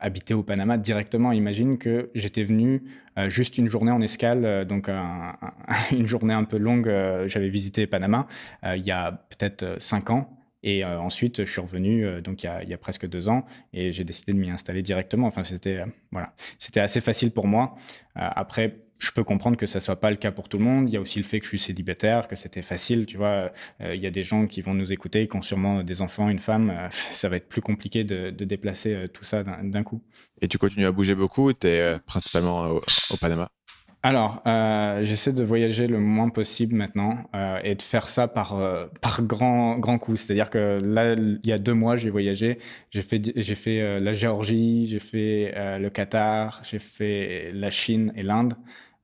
habiter au Panama directement. Imagine que j'étais venu juste une journée en escale, donc une journée un peu longue. j'avais visité Panama il y a peut-être cinq ans. Et euh, ensuite, je suis revenu euh, donc il y, a, presque deux ans et j'ai décidé de m'y installer directement. Enfin, c'était euh, voilà, c'était assez facile pour moi. après, je peux comprendre que ça soit pas le cas pour tout le monde. Il y a aussi le fait que je suis célibataire, que c'était facile, tu vois. il y a des gens qui vont nous écouter, qui ont sûrement des enfants, une femme. ça va être plus compliqué de, déplacer tout ça d'un coup. Et tu continues à bouger beaucoup. Tu es principalement au Panama. Alors, euh, j'essaie de voyager le moins possible maintenant euh, et de faire ça par, euh, par grand, grand coup. C'est-à-dire que là, il y a deux mois, j'ai voyagé. J'ai fait, j'ai fait la Géorgie, j'ai fait le Qatar, j'ai fait la Chine et l'Inde.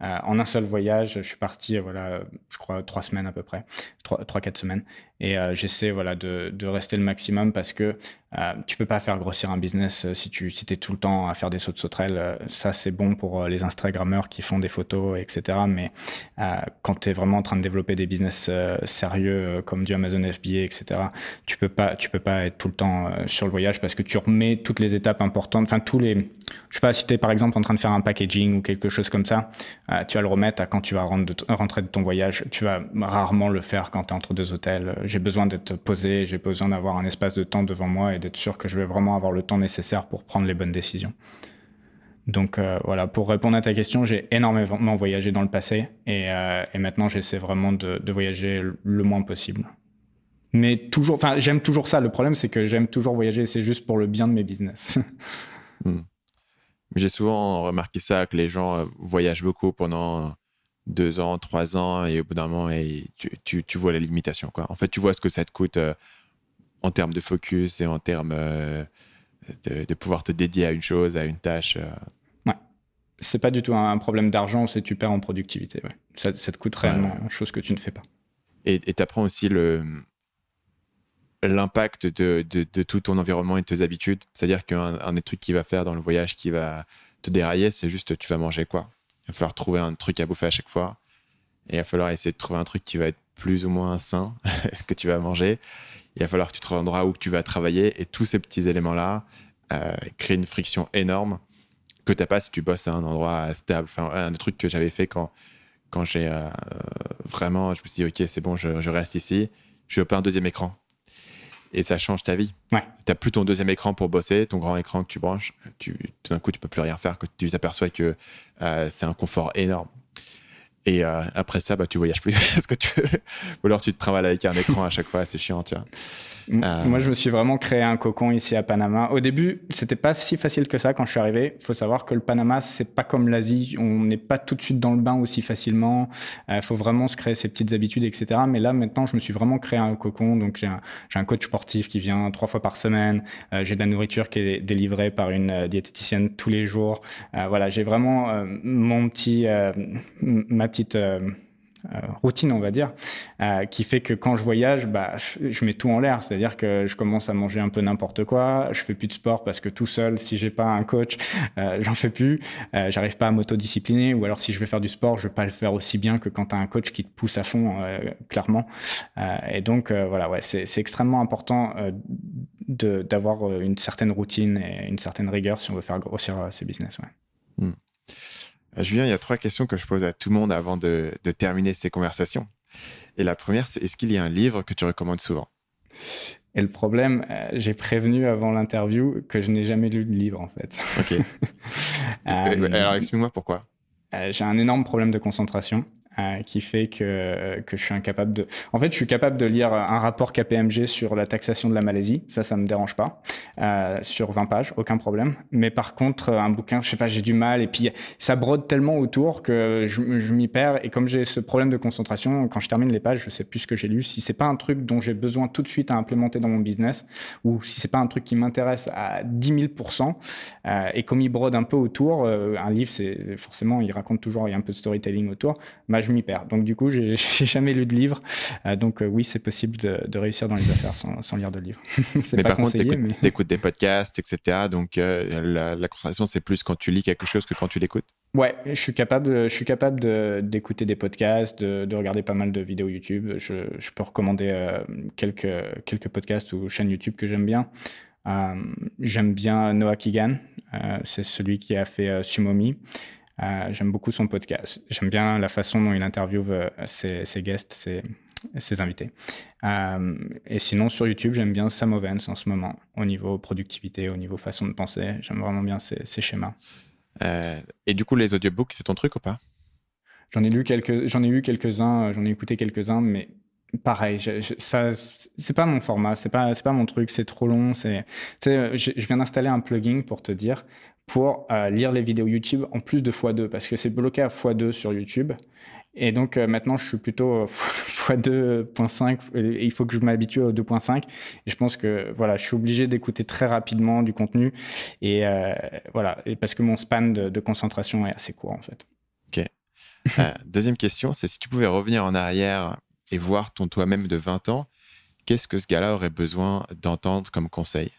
en un seul voyage, je suis parti, voilà, je crois, trois semaines à peu près, trois quatre semaines. Et euh, j'essaie voilà, de, de, rester le maximum parce que euh, tu peux pas faire grossir un business euh, si tu si es tout le temps à faire des sauts de sauterelle, ça, c'est bon pour les Instagrammeurs qui font des photos, etc. Mais quand tu es vraiment en train de développer des business sérieux comme du Amazon FBA, etc., tu peux pas, tu peux pas être tout le temps sur le voyage parce que tu remets toutes les étapes importantes, enfin tous les, je sais pas si tu es par exemple en train de faire un packaging ou quelque chose comme ça, tu vas le remettre à quand tu vas rentrer de ton voyage. Tu vas rarement le faire quand tu es entre deux hôtels j'ai besoin d'être posé, j'ai besoin d'avoir un espace de temps devant moi et d'être sûr que je vais vraiment avoir le temps nécessaire pour prendre les bonnes décisions. Donc euh, voilà, pour répondre à ta question, j'ai énormément voyagé dans le passé et, euh, maintenant j'essaie vraiment de, voyager le moins possible. Mais toujours, enfin j'aime toujours ça. Le problème c'est que j'aime toujours voyager, c'est juste pour le bien de mes business. Hmm. J'ai souvent remarqué ça, que les gens euh, voyagent beaucoup pendant deux ans, trois ans, et au bout d'un moment, et tu, vois la limitation. Quoi. En fait, tu vois ce que ça te coûte euh, en termes de focus et en termes euh, de, pouvoir te dédier à une chose, à une tâche. Euh. Ouais. C'est pas du tout un problème d'argent, c'est tu perds en productivité. Ça, te coûte réellement chose que tu ne fais pas. Et tu apprends aussi le l'impact de, tout ton environnement et de tes habitudes. C'est-à-dire qu'un des trucs qui va faire dans le voyage qui va te dérailler, c'est juste tu vas manger quoi il va falloir trouver un truc à bouffer à chaque fois. Et il va falloir essayer de trouver un truc qui va être plus ou moins sain, ce que tu vas manger. Il va falloir que tu trouves un endroit où tu vas travailler. Et tous ces petits éléments-là euh, créent une friction énorme que tu n'as pas si tu bosses à un endroit stable. un truc que j'avais fait quand, quand j'ai euh, vraiment, je me suis dit, OK, c'est bon, je, reste ici. Je veux pas un deuxième écran et ça change ta vie. Tu n'as plus ton deuxième écran pour bosser, ton grand écran que tu branches, tu, tout d'un coup, tu peux plus rien faire, que tu t'aperçois que euh, c'est un confort énorme. Et euh, après ça, bah, tu voyages plus parce que tu veux. Ou alors tu te travailles avec un écran à chaque fois, c'est chiant, tu vois. Mm. Euh, Moi, je me suis vraiment créé un cocon ici à Panama. Au début, c'était pas si facile que ça quand je suis arrivé. Faut savoir que le Panama, c'est pas comme l'Asie. On n'est pas tout de suite dans le bain aussi facilement. Il euh, faut vraiment se créer ses petites habitudes, etc. Mais là, maintenant, je me suis vraiment créé un cocon. Donc, j'ai un, un, coach sportif qui vient trois fois par semaine. Euh, j'ai de la nourriture qui est délivrée par une diététicienne tous les jours. voilà, j'ai vraiment mon petit, ma petite euh, routine, on va dire, euh, qui fait que quand je voyage, bah, je, mets tout en l'air. C'est-à-dire que je commence à manger un peu n'importe quoi, je fais plus de sport parce que tout seul, si j'ai pas un coach, euh, j'en fais plus. J'arrive pas à m'autodiscipliner ou alors si je vais faire du sport, je vais pas le faire aussi bien que quand tu as un coach qui te pousse à fond, clairement. et donc voilà, ouais, c'est extrêmement important d'avoir une certaine routine et une certaine rigueur si on veut faire grossir ses business. Hmm. Euh, Julien, il y a trois questions que je pose à tout le monde avant de, terminer ces conversations. Et la première, c'est est-ce qu'il y a un livre que tu recommandes souvent Et le problème, euh, j'ai prévenu avant l'interview que je n'ai jamais lu de livre, en fait. Ok. Euh, alors, explique-moi pourquoi. j'ai un énorme problème de concentration. Euh, qui fait que, euh, que je suis incapable de... En fait, je suis capable de lire un rapport KPMG sur la taxation de la Malaisie, ça, ça me dérange pas, euh, sur 20 pages, aucun problème. Mais par contre, un bouquin, je sais pas, j'ai du mal, et puis ça brode tellement autour que je, m'y perds, et comme j'ai ce problème de concentration, quand je termine les pages, je sais plus ce que j'ai lu. Si c'est pas un truc dont j'ai besoin tout de suite à implémenter dans mon business, ou si c'est pas un truc qui m'intéresse à 10 000%, et comme il brode un peu autour, un livre, c'est forcément, il raconte toujours, il y a un peu de storytelling autour, bah, je je m'y perds. Donc du coup, j'ai jamais lu de livre. Euh, donc euh, oui, c'est possible de, réussir dans les affaires sans, lire de livre. mais pas par contre, t'écoutes écoutes des podcasts, etc. Donc euh, la, concentration, c'est plus quand tu lis quelque chose que quand tu l'écoutes. Ouais, je suis capable, je suis capable d'écouter des podcasts, de, regarder pas mal de vidéos YouTube. Je, peux recommander quelques, quelques podcasts ou chaînes YouTube que j'aime bien. j'aime bien Noah Keegan, c'est celui qui a fait Sumomi. Euh, j'aime beaucoup son podcast. J'aime bien la façon dont il interviewe euh, ses, ses guests, ses, ses invités. Euh, et sinon, sur YouTube, j'aime bien Sam Ovens en ce moment, au niveau productivité, au niveau façon de penser. J'aime vraiment bien ses, schémas. et du coup, les audiobooks, c'est ton truc ou pas J'en ai lu quelques, j'en ai eu quelques-uns, j'en ai écouté quelques-uns, mais pareil, ça, c'est pas mon format, c'est pas, c'est pas mon truc, c'est trop long. C'est, je viens d'installer un plugin pour te dire pour euh, lire les vidéos YouTube en plus de x2 parce que c'est bloqué à x2 sur YouTube. Et donc euh, maintenant, je suis plutôt euh, x2.5 il faut que je m'habitue au 2.5. Et je pense que voilà, je suis obligé d'écouter très rapidement du contenu et voilà, parce que mon span de, de, concentration est assez court en fait. Ok. deuxième question, c'est si tu pouvais revenir en arrière et voir ton toi-même de 20 ans, qu'est-ce que ce gars-là aurait besoin d'entendre comme conseil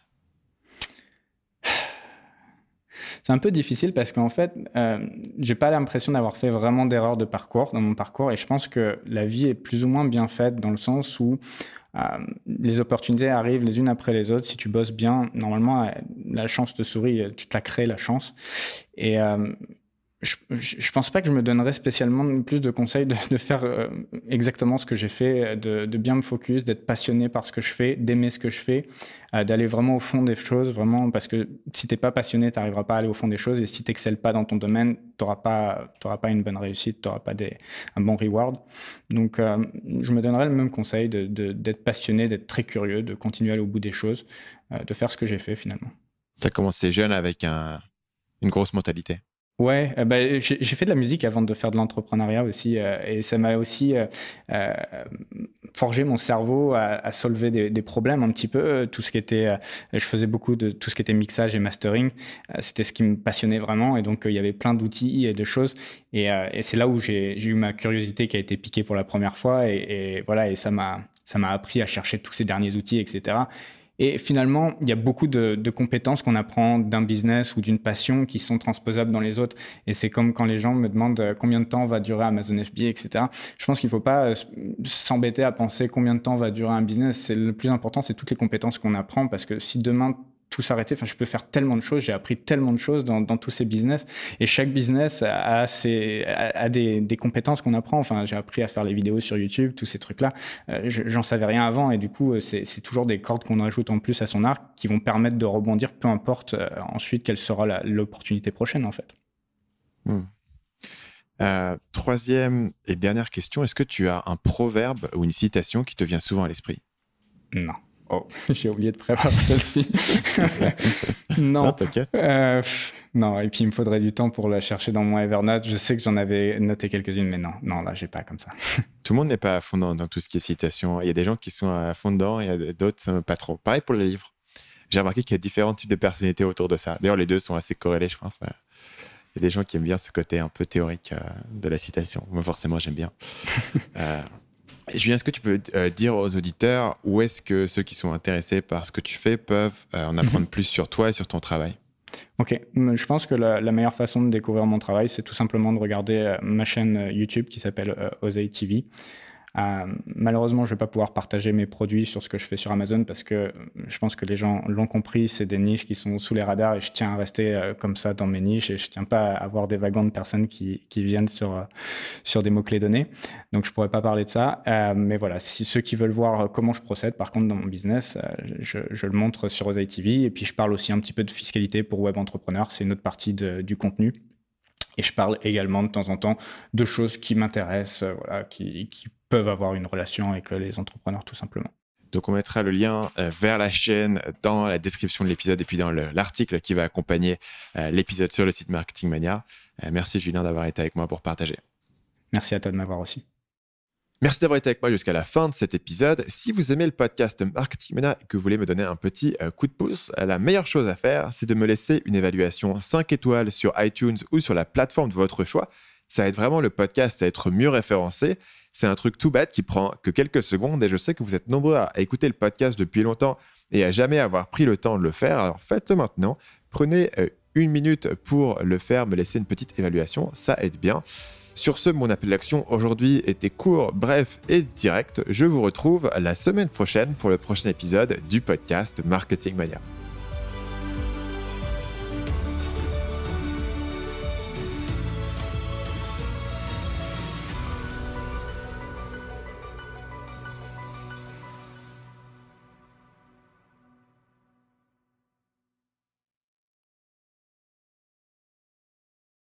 C'est un peu difficile parce qu'en fait, euh, j'ai pas l'impression d'avoir fait vraiment d'erreur de parcours dans mon parcours et je pense que la vie est plus ou moins bien faite dans le sens où euh, les opportunités arrivent les unes après les autres. Si tu bosses bien, normalement, euh, la chance te sourit, tu te la crées, la chance. Et, euh, je, je pense pas que je me donnerais spécialement plus de conseils de, faire euh, exactement ce que j'ai fait, de, bien me focus, d'être passionné par ce que je fais, d'aimer ce que je fais, euh, d'aller vraiment au fond des choses, vraiment, parce que si t'es pas passionné, tu t'arriveras pas à aller au fond des choses, et si t'excelles pas dans ton domaine, t'auras pas, t'auras pas une bonne réussite, t'auras pas des, un bon reward. Donc, euh, je me donnerais le même conseil d'être passionné, d'être très curieux, de continuer à aller au bout des choses, de faire ce que j'ai fait finalement. Ça commencé jeune avec une grosse mentalité. Ouais, euh, bah, j'ai fait de la musique avant de faire de l'entrepreneuriat aussi, euh, et ça m'a aussi euh, forgé mon cerveau à, à solver des, problèmes un petit peu. Tout ce qui était, je faisais beaucoup de tout ce qui était mixage et mastering, c'était ce qui me passionnait vraiment, et donc il y avait plein d'outils et de choses, et, c'est là où j'ai eu ma curiosité qui a été piquée pour la première fois, et, et voilà, et ça m'a ça m'a appris à chercher tous ces derniers outils, etc. Et finalement, il y a beaucoup de, compétences qu'on apprend d'un business ou d'une passion qui sont transposables dans les autres. Et c'est comme quand les gens me demandent euh, combien de temps va durer Amazon FBA, etc. Je pense qu'il ne faut pas euh, s'embêter à penser combien de temps va durer un business. C'est le plus important, c'est toutes les compétences qu'on apprend parce que si demain tout s'arrêter. Enfin, je peux faire tellement de choses. J'ai appris tellement de choses dans, tous ces business. Et chaque business a, des, compétences qu'on apprend. Enfin, j'ai appris à faire les vidéos sur YouTube, tous ces trucs-là. Euh, j'en savais rien avant. Et du coup, euh, c'est toujours des cordes qu'on ajoute en plus à son arc qui vont permettre de rebondir, peu importe euh, ensuite quelle sera l'opportunité prochaine, en fait. Hmm. troisième et dernière question, est-ce que tu as un proverbe ou une citation qui te vient souvent à l'esprit Non. Oh, j'ai oublié de prévoir celle-ci. non. Ah, euh, non, et puis il me faudrait du temps pour la chercher dans mon Evernote. Je sais que j'en avais noté quelques-unes, mais non, non, là, j'ai pas comme ça. tout le monde n'est pas à fond dans, tout ce qui est citation. Il y a des gens qui sont à fond dedans et d'autres euh, pas trop. Pareil pour les livres. J'ai remarqué qu'il y a différents types de personnalités autour de ça. D'ailleurs, les deux sont assez corrélés, je pense. Euh. Il y a des gens qui aiment bien ce côté un peu théorique de la citation. Moi, forcément, j'aime bien. Julien, est-ce que tu peux euh, dire aux auditeurs où est-ce que ceux qui sont intéressés par ce que tu fais peuvent euh, en mhm. apprendre plus sur toi et sur ton travail Ok, je pense que la, meilleure façon de découvrir mon travail, c'est tout simplement de regarder euh, ma chaîne YouTube qui s'appelle Osei TV. Euh, malheureusement, je ne vais pas pouvoir partager mes produits sur ce que je fais sur Amazon parce que euh, je pense que les gens l'ont compris, c'est des niches qui sont sous les radars et je tiens à rester euh, comme ça dans mes niches et je ne tiens pas à avoir des wagons de personnes qui, viennent sur, des mots-clés donnés. Donc, je ne pourrais pas parler de ça. mais voilà, si ceux qui veulent voir comment je procède, par contre, dans mon business, je, le montre sur Ozai TV et puis je parle aussi un petit peu de fiscalité pour web Entrepreneur, c'est une autre partie du contenu. Et je parle également de temps en temps de choses qui m'intéressent, qui peuvent avoir une relation avec euh, les entrepreneurs tout simplement. Donc on mettra le lien euh, vers la chaîne dans la description de l'épisode et puis dans l'article qui va accompagner euh, l'épisode sur le site Marketing Mania. merci Julien d'avoir été avec moi pour partager. Merci à toi de m'avoir aussi. Merci d'avoir été avec moi jusqu'à la fin de cet épisode. Si vous aimez le podcast Marketing Mania et que vous voulez me donner un petit coup de pouce, la meilleure chose à faire, c'est de me laisser une évaluation 5 étoiles sur iTunes ou sur la plateforme de votre choix. Ça aide vraiment le podcast à être mieux référencé c'est un truc tout bête qui prend que quelques secondes et je sais que vous êtes nombreux à écouter le podcast depuis longtemps et à jamais avoir pris le temps de le faire. Alors faites-le maintenant. Prenez euh, une minute pour le faire, me laisser une petite évaluation, ça aide bien. Sur ce, mon appel d'action aujourd'hui était court, bref et direct. Je vous retrouve la semaine prochaine pour le prochain épisode du podcast Marketing Mania.